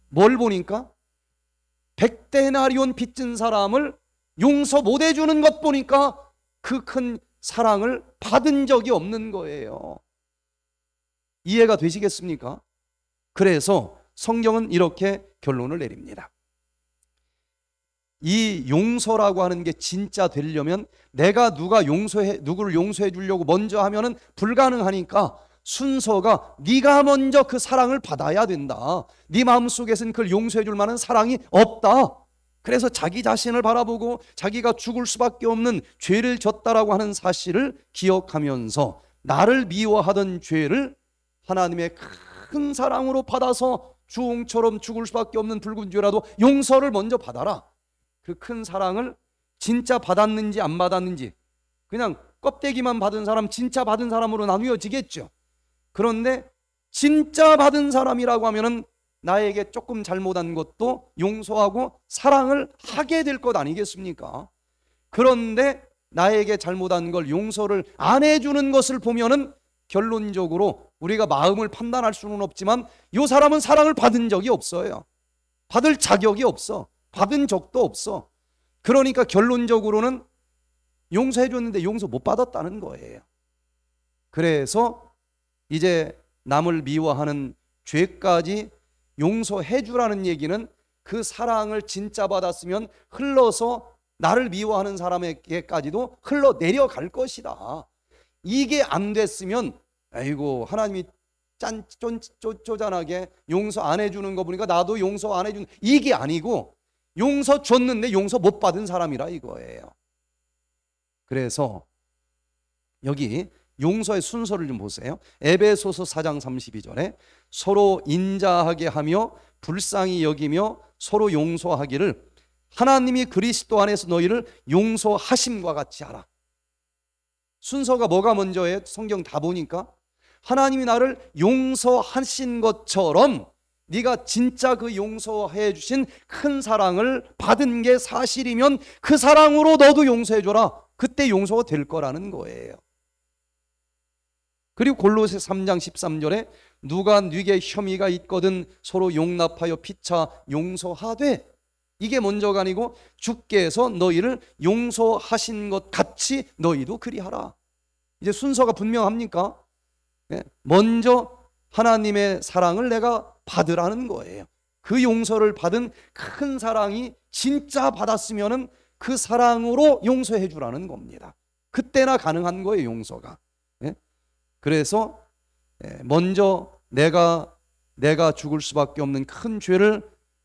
뭘 보니까? 백대나리온 빚진 사람을 용서 못 해주는 것 보니까 그큰 사랑을 받은 적이 없는 거예요. 이해가 되시겠습니까? 그래서 성경은 이렇게 결론을 내립니다. 이 용서라고 하는 게 진짜 되려면 내가 누가 용서해 누구를 용서해 주려고 먼저 하면은 불가능하니까 순서가 네가 먼저 그 사랑을 받아야 된다. 네 마음속에선 그걸 용서해 줄 만한 사랑이 없다. 그래서 자기 자신을 바라보고 자기가 죽을 수밖에 없는 죄를 졌다라고 하는 사실을 기억하면서 나를 미워하던 죄를 하나님의 큰 사랑으로 받아서 주홍처럼 죽을 수밖에 없는 붉은 죄라도 용서를 먼저 받아라. 그 큰 사랑을 진짜 받았는지 안 받았는지 그냥 껍데기만 받은 사람 진짜 받은 사람으로 나누어지겠죠. 그런데 진짜 받은 사람이라고 하면은 나에게 조금 잘못한 것도 용서하고 사랑을 하게 될 것 아니겠습니까? 그런데 나에게 잘못한 걸 용서를 안 해주는 것을 보면은 결론적으로 우리가 마음을 판단할 수는 없지만 이 사람은 사랑을 받은 적이 없어요. 받을 자격이 없어. 받은 적도 없어. 그러니까 결론적으로는 용서해 줬는데 용서 못 받았다는 거예요. 그래서 이제 남을 미워하는 죄까지 용서해 주라는 얘기는 그 사랑을 진짜 받았으면 흘러서 나를 미워하는 사람에게까지도 흘러 내려갈 것이다. 이게 안 됐으면 아이고 하나님이 짠 쪼잔하게 용서 안 해주는 거 보니까 나도 용서 안해주 이게 아니고 용서 줬는데 용서 못 받은 사람이라 이거예요. 그래서 여기 용서의 순서를 좀 보세요. 에베소서 4장 32절에 서로 인자하게 하며 불쌍히 여기며 서로 용서하기를 하나님이 그리스도 안에서 너희를 용서하심과 같이 하라. 순서가 뭐가 먼저예요? 성경 다 보니까 하나님이 나를 용서하신 것처럼 네가 진짜 그 용서해 주신 큰 사랑을 받은 게 사실이면 그 사랑으로 너도 용서해 줘라. 그때 용서가 될 거라는 거예요. 그리고 골로새 3장 13절에 누가 네게 혐의가 있거든 서로 용납하여 피차 용서하되 이게 먼저가 아니고 주께서 너희를 용서하신 것 같이 너희도 그리하라. 이제 순서가 분명합니까? 예, 먼저 하나님의 사랑을 내가 받으라는 거예요. 그 용서를 받은 큰 사랑이 진짜 받았으면그 사랑으로 용서해 주라는 겁니다. 그때나 가능한 거예요, 용서가. 그래서 예, 먼저 내가 내가 죽을 수밖에 없는 큰 죄를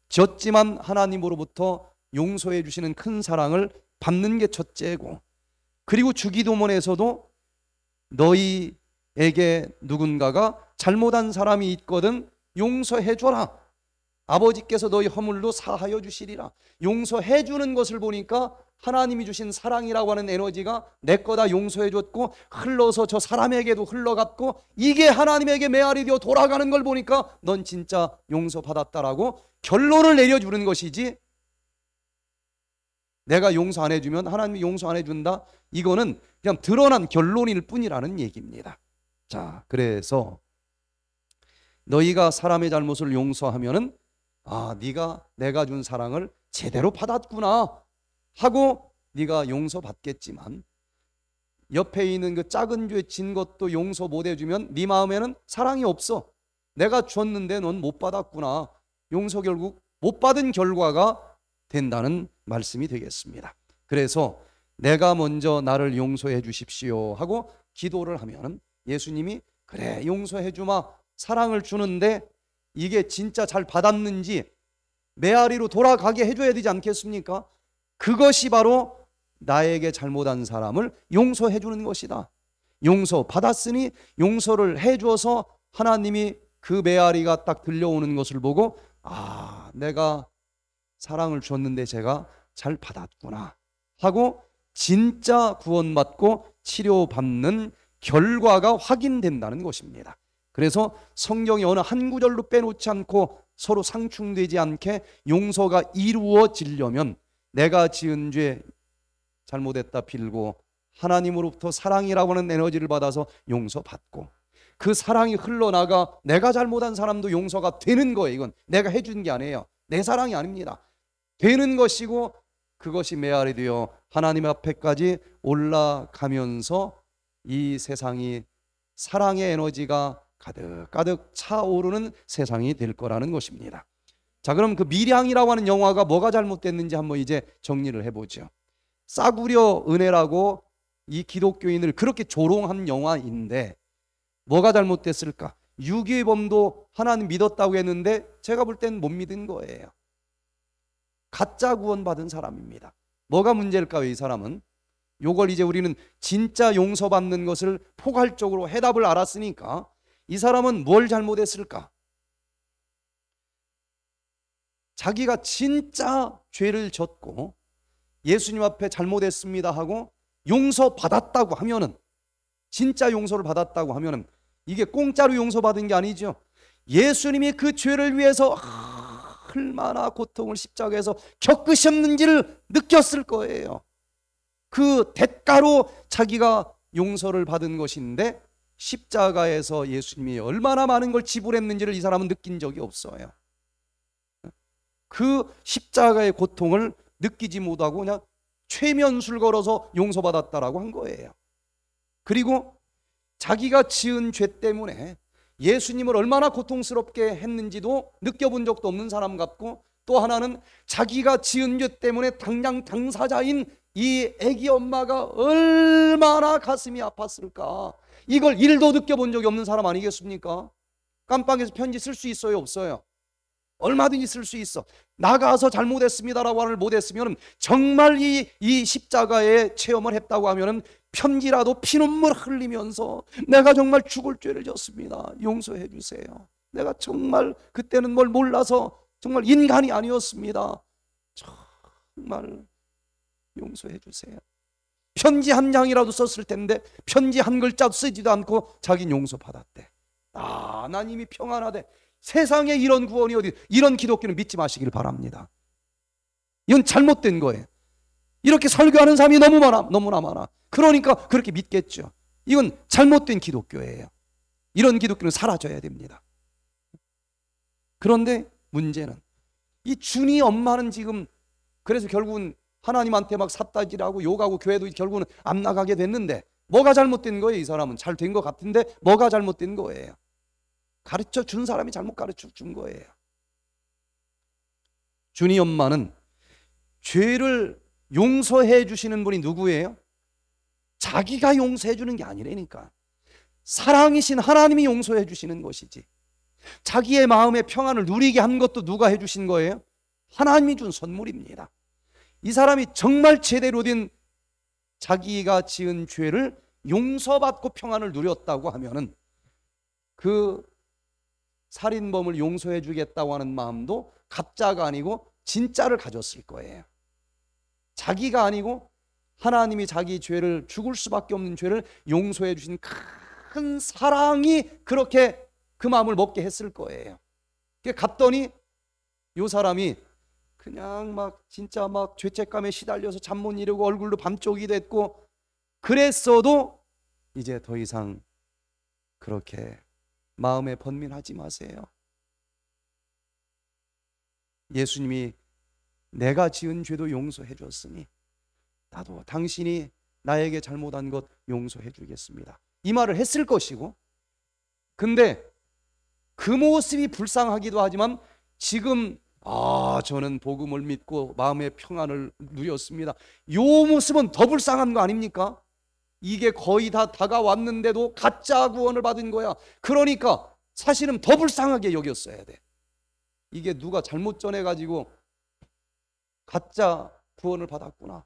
지었지만 하나님으로부터 용서해 주시는 큰 사랑을 받는 게 첫째고 그리고 주기도문에서도 너희에게 누군가가 잘못한 사람이 있거든 용서해 줘라 아버지께서 너희 허물로 사하여 주시리라 용서해 주는 것을 보니까 하나님이 주신 사랑이라고 하는 에너지가 내 거다 용서해 줬고 흘러서 저 사람에게도 흘러갔고 이게 하나님에게 메아리 되어 돌아가는 걸 보니까 넌 진짜 용서받았다라고 결론을 내려주는 것이지 내가 용서 안 해주면 하나님이 용서 안 해준다 이거는 그냥 드러난 결론일 뿐이라는 얘기입니다 자 그래서 너희가 사람의 잘못을 용서하면은 아 네가 내가 준 사랑을 제대로 받았구나 하고 네가 용서받겠지만 옆에 있는 그 작은 죄 진 것도 용서 못 해주면 네 마음에는 사랑이 없어. 내가 줬는데 넌 못 받았구나. 용서 결국 못 받은 결과가 된다는 말씀이 되겠습니다. 그래서 내가 먼저 나를 용서해 주십시오 하고 기도를 하면 예수님이 그래 용서해 주마 사랑을 주는데 이게 진짜 잘 받았는지 메아리로 돌아가게 해줘야 되지 않겠습니까? 그것이 바로 나에게 잘못한 사람을 용서해 주는 것이다. 용서 받았으니 용서를 해 주어서 하나님이 그 메아리가 딱 들려오는 것을 보고 아, 내가 사랑을 줬는데 제가 잘 받았구나 하고 진짜 구원받고 치료받는 결과가 확인된다는 것입니다. 그래서 성경의 어느 한 구절로 빼놓지 않고 서로 상충되지 않게 용서가 이루어지려면 내가 지은 죄 잘못했다 빌고 하나님으로부터 사랑이라고 하는 에너지를 받아서 용서받고 그 사랑이 흘러나가 내가 잘못한 사람도 용서가 되는 거예요. 이건 내가 해준 게 아니에요. 내 사랑이 아닙니다. 되는 것이고 그것이 메아리 되어 하나님 앞에까지 올라가면서 이 세상이 사랑의 에너지가 가득 가득 차오르는 세상이 될 거라는 것입니다. 자, 그럼 그 미량이라고 하는 영화가 뭐가 잘못됐는지 한번 이제 정리를 해보죠. 싸구려 은혜라고 이 기독교인을 그렇게 조롱한 영화인데 뭐가 잘못됐을까? 유기범도 하나님 믿었다고 했는데 제가 볼 땐 못 믿은 거예요. 가짜 구원받은 사람입니다. 뭐가 문제일까요, 이 사람은? 요걸 이제 우리는 진짜 용서받는 것을 포괄적으로 해답을 알았으니까 이 사람은 뭘 잘못했을까? 자기가 진짜 죄를 졌고 예수님 앞에 잘못했습니다 하고 용서받았다고 하면은 진짜 용서를 받았다고 하면은 이게 공짜로 용서받은 게 아니죠. 예수님이 그 죄를 위해서 얼마나 고통을 십자가에서 겪으셨는지를 느꼈을 거예요. 그 대가로 자기가 용서를 받은 것인데 십자가에서 예수님이 얼마나 많은 걸 지불했는지를 이 사람은 느낀 적이 없어요. 그 십자가의 고통을 느끼지 못하고 그냥 최면술 걸어서 용서받았다라고 한 거예요. 그리고 자기가 지은 죄 때문에 예수님을 얼마나 고통스럽게 했는지도 느껴본 적도 없는 사람 같고 또 하나는 자기가 지은 죄 때문에 당장 당사자인 이 애기 엄마가 얼마나 가슴이 아팠을까. 이걸 일도 느껴본 적이 없는 사람 아니겠습니까? 깜빡해서 편지 쓸 수 있어요, 없어요? 얼마든지 쓸 수 있어. 나가서 잘못했습니다라고 말을 못했으면 정말 이, 이 십자가의 체험을 했다고 하면 편지라도 피눈물 흘리면서 내가 정말 죽을 죄를 졌습니다. 용서해 주세요. 내가 정말 그때는 뭘 몰라서 정말 인간이 아니었습니다. 정말 용서해 주세요. 편지 한 장이라도 썼을 텐데 편지 한글자 쓰지도 않고 자기 용서 받았대. 아, 하나님이 평안하대. 세상에 이런 구원이 어디, 이런 기독교는 믿지 마시길 바랍니다. 이건 잘못된 거예요. 이렇게 설교하는 사람이 너무 많아, 너무나 많아. 그러니까 그렇게 믿겠죠. 이건 잘못된 기독교예요. 이런 기독교는 사라져야 됩니다. 그런데 문제는 이 준이 엄마는 지금 그래서 결국은 하나님한테 막 삿다지라고 욕하고 교회도 결국은 안 나가게 됐는데 뭐가 잘못된 거예요? 이 사람은 잘 된 것 같은데 뭐가 잘못된 거예요? 가르쳐 준 사람이 잘못 가르쳐 준 거예요. 주니 엄마는 죄를 용서해 주시는 분이 누구예요? 자기가 용서해 주는 게 아니라니까. 사랑이신 하나님이 용서해 주시는 것이지. 자기의 마음의 평안을 누리게 한 것도 누가 해 주신 거예요? 하나님이 준 선물입니다. 이 사람이 정말 제대로 된 자기가 지은 죄를 용서받고 평안을 누렸다고 하면은 그 살인범을 용서해 주겠다고 하는 마음도 가짜가 아니고 진짜를 가졌을 거예요. 자기가 아니고 하나님이 자기 죄를 죽을 수밖에 없는 죄를 용서해 주신 큰 사랑이 그렇게 그 마음을 먹게 했을 거예요. 갔더니 요 사람이 그냥 막 진짜 막 죄책감에 시달려서 잠 못 이루고 얼굴도 밤쪽이 됐고 그랬어도 이제 더 이상 그렇게 마음에 번민하지 마세요. 예수님이 내가 지은 죄도 용서해 줬으니 나도 당신이 나에게 잘못한 것 용서해 주겠습니다. 이 말을 했을 것이고 근데 그 모습이 불쌍하기도 하지만 지금 아 저는 복음을 믿고 마음의 평안을 누렸습니다. 요 모습은 더 불쌍한 거 아닙니까? 이게 거의 다 다가왔는데도 가짜 구원을 받은 거야. 그러니까 사실은 더 불쌍하게 여겼어야 돼. 이게 누가 잘못 전해가지고 가짜 구원을 받았구나.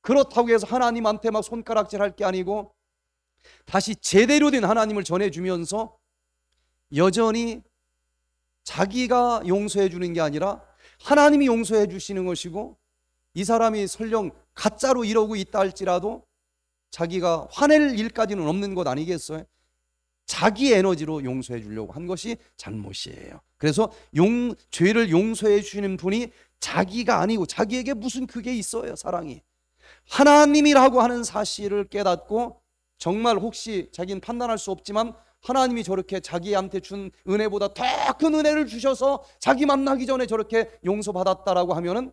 그렇다고 해서 하나님한테 막 손가락질 할 게 아니고 다시 제대로 된 하나님을 전해주면서 여전히 자기가 용서해 주는 게 아니라 하나님이 용서해 주시는 것이고 이 사람이 설령 가짜로 이러고 있다 할지라도 자기가 화낼 일까지는 없는 것 아니겠어요? 자기 에너지로 용서해 주려고 한 것이 잘못이에요. 그래서 용, 죄를 용서해 주시는 분이 자기가 아니고 자기에게 무슨 그게 있어요, 사랑이. 하나님이라고 하는 사실을 깨닫고 정말 혹시 자기는 판단할 수 없지만 하나님이 저렇게 자기한테 준 은혜보다 더 큰 은혜를 주셔서 자기 만나기 전에 저렇게 용서받았다라고 하면은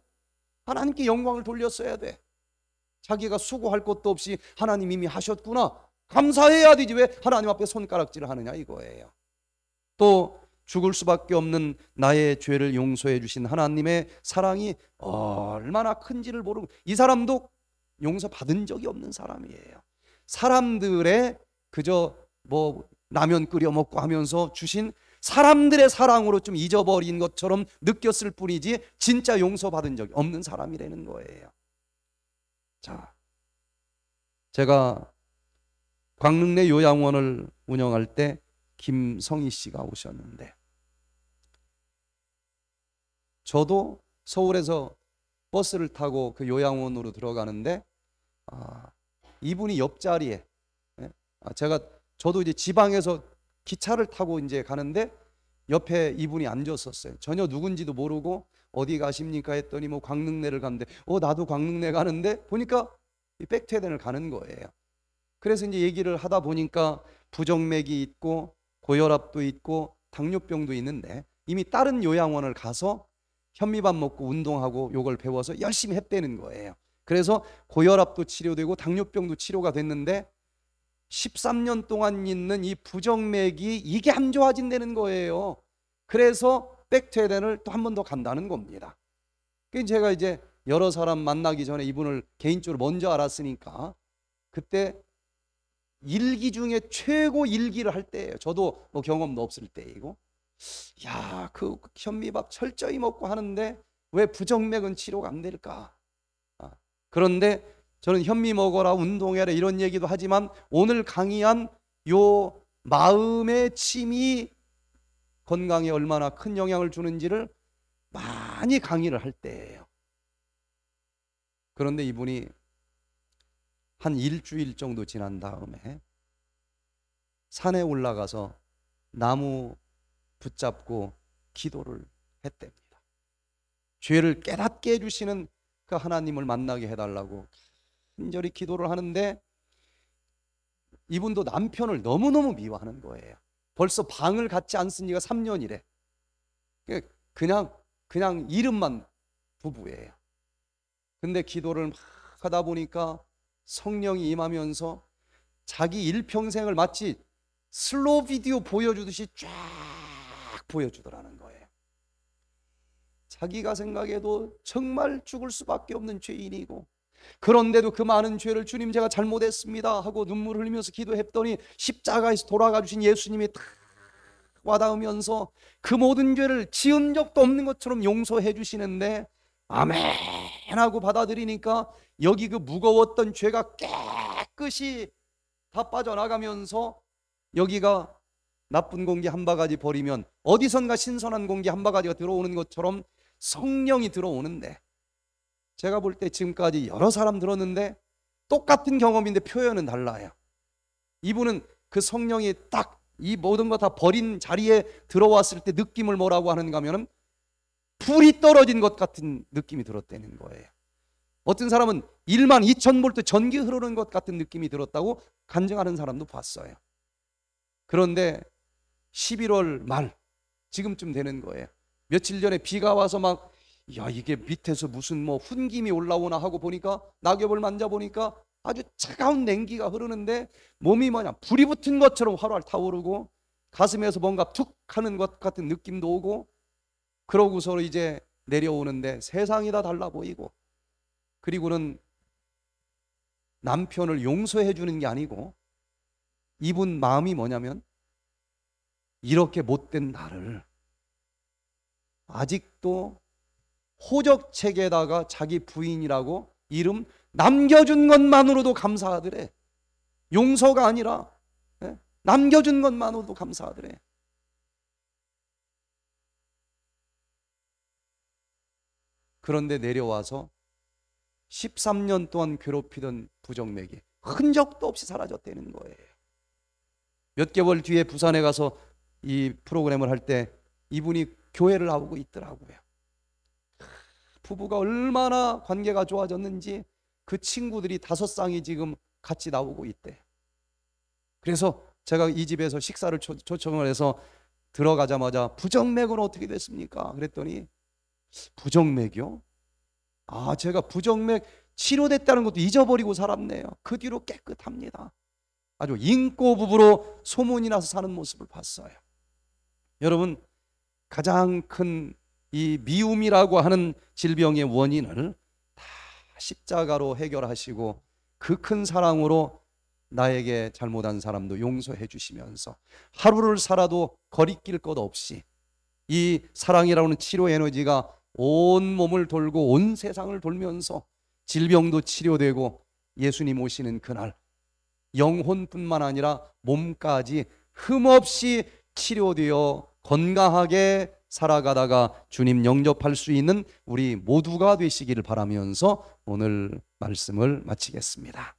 하나님께 영광을 돌렸어야 돼. 자기가 수고할 것도 없이 하나님 이미 하셨구나. 감사해야 되지 왜 하나님 앞에 손가락질을 하느냐 이거예요. 또 죽을 수밖에 없는 나의 죄를 용서해 주신 하나님의 사랑이 얼마나 큰지를 모르고 이 사람도 용서 받은 적이 없는 사람이에요. 사람들의 그저 뭐 라면 끓여 먹고 하면서 주신 사람들의 사랑으로 좀 잊어버린 것처럼 느꼈을 뿐이지 진짜 용서받은 적이 없는 사람이라는 거예요. 자, 제가 광릉내 요양원을 운영할 때 김성희 씨가 오셨는데 저도 서울에서 버스를 타고 그 요양원으로 들어가는데 아, 이분이 옆자리에 예, 아, 제가 저도 이제 지방에서 기차를 타고 이제 가는데 옆에 이분이 앉았었어요. 전혀 누군지도 모르고 어디 가십니까 했더니 뭐 광릉내를 갔는데 어 나도 광릉내 가는데 보니까 이백퇴 d e 을 가는 거예요. 그래서 이제 얘기를 하다 보니까 부정맥이 있고 고혈압도 있고 당뇨병도 있는데 이미 다른 요양원을 가서 현미밥 먹고 운동하고 요걸 배워서 열심히 했다는 거예요. 그래서 고혈압도 치료되고 당뇨병도 치료가 됐는데 13년 동안 있는 이 부정맥이 이게 안 좋아진다는 거예요. 그래서 백제단을 또 한 번 더 간다는 겁니다. 그러니까 제가 이제 여러 사람 만나기 전에 이분을 개인적으로 먼저 알았으니까 그때 일기 중에 최고 일기를 할 때예요. 저도 뭐 경험도 없을 때이고, 야그 현미밥 철저히 먹고 하는데 왜 부정맥은 치료가 안 될까? 아, 그런데 저는 현미 먹어라 운동해라 이런 얘기도 하지만 오늘 강의한 요 마음의 침이 건강에 얼마나 큰 영향을 주는지를 많이 강의를 할 때예요. 그런데 이분이 한 일주일 정도 지난 다음에 산에 올라가서 나무 붙잡고 기도를 했답니다. 죄를 깨닫게 해주시는 그 하나님을 만나게 해달라고 간절히 기도를 하는데 이분도 남편을 너무너무 미워하는 거예요. 벌써 방을 갖지 않습니까? 3년이래. 그냥 그냥 이름만 부부예요. 근데 기도를 막 하다 보니까 성령이 임하면서 자기 일평생을 마치 슬로우 비디오 보여주듯이 쫙 보여주더라는 거예요. 자기가 생각해도 정말 죽을 수밖에 없는 죄인이고 그런데도 그 많은 죄를 주님 제가 잘못했습니다 하고 눈물 흘리면서 기도했더니 십자가에서 돌아가 주신 예수님이 탁 와닿으면서 그 모든 죄를 지은 적도 없는 것처럼 용서해 주시는데 아멘 하고 받아들이니까 여기 그 무거웠던 죄가 깨끗이 다 빠져나가면서 여기가 나쁜 공기 한 바가지 버리면 어디선가 신선한 공기 한 바가지가 들어오는 것처럼 성령이 들어오는데 제가 볼 때 지금까지 여러 사람 들었는데 똑같은 경험인데 표현은 달라요. 이분은 그 성령이 딱 이 모든 거다 버린 자리에 들어왔을 때 느낌을 뭐라고 하는가 하면은 불이 떨어진 것 같은 느낌이 들었다는 거예요. 어떤 사람은 1만 2천 볼트 전기 흐르는 것 같은 느낌이 들었다고 간증하는 사람도 봤어요. 그런데 11월 말 지금쯤 되는 거예요. 며칠 전에 비가 와서 막야 이게 밑에서 무슨 뭐 훈김이 올라오나 하고 보니까 낙엽을 만져보니까 아주 차가운 냉기가 흐르는데 몸이 뭐냐 불이 붙은 것처럼 활활 타오르고 가슴에서 뭔가 툭 하는 것 같은 느낌도 오고 그러고서 이제 내려오는데 세상이 다 달라 보이고 그리고는 남편을 용서해 주는 게 아니고 이분 마음이 뭐냐면 이렇게 못된 나를 아직도 호적책에다가 자기 부인이라고 이름 남겨준 것만으로도 감사하더래. 용서가 아니라 예? 남겨준 것만으로도 감사하더래. 그런데 내려와서 13년 동안 괴롭히던 부정맥이 흔적도 없이 사라졌다는 거예요. 몇 개월 뒤에 부산에 가서 이 프로그램을 할 때 이분이 교회를 하고 있더라고요. 부부가 얼마나 관계가 좋아졌는지 그 친구들이 다섯 쌍이 지금 같이 나오고 있대. 그래서 제가 이 집에서 식사를 초, 청을 해서 들어가자마자 부정맥은 어떻게 됐습니까? 그랬더니 부정맥이요? 아, 제가 부정맥 치료됐다는 것도 잊어버리고 살았네요. 그 뒤로 깨끗합니다. 아주 인꼬 부부로 소문이 나서 사는 모습을 봤어요. 여러분, 가장 큰이 미움이라고 하는 질병의 원인을 다 십자가로 해결하시고 그 큰 사랑으로 나에게 잘못한 사람도 용서해 주시면서 하루를 살아도 거리낄 것 없이 이 사랑이라는 치료 에너지가 온 몸을 돌고 온 세상을 돌면서 질병도 치료되고 예수님 오시는 그날 영혼뿐만 아니라 몸까지 흠없이 치료되어 건강하게 살아가다가 주님 영접할 수 있는 우리 모두가 되시기를 바라면서 오늘 말씀을 마치겠습니다.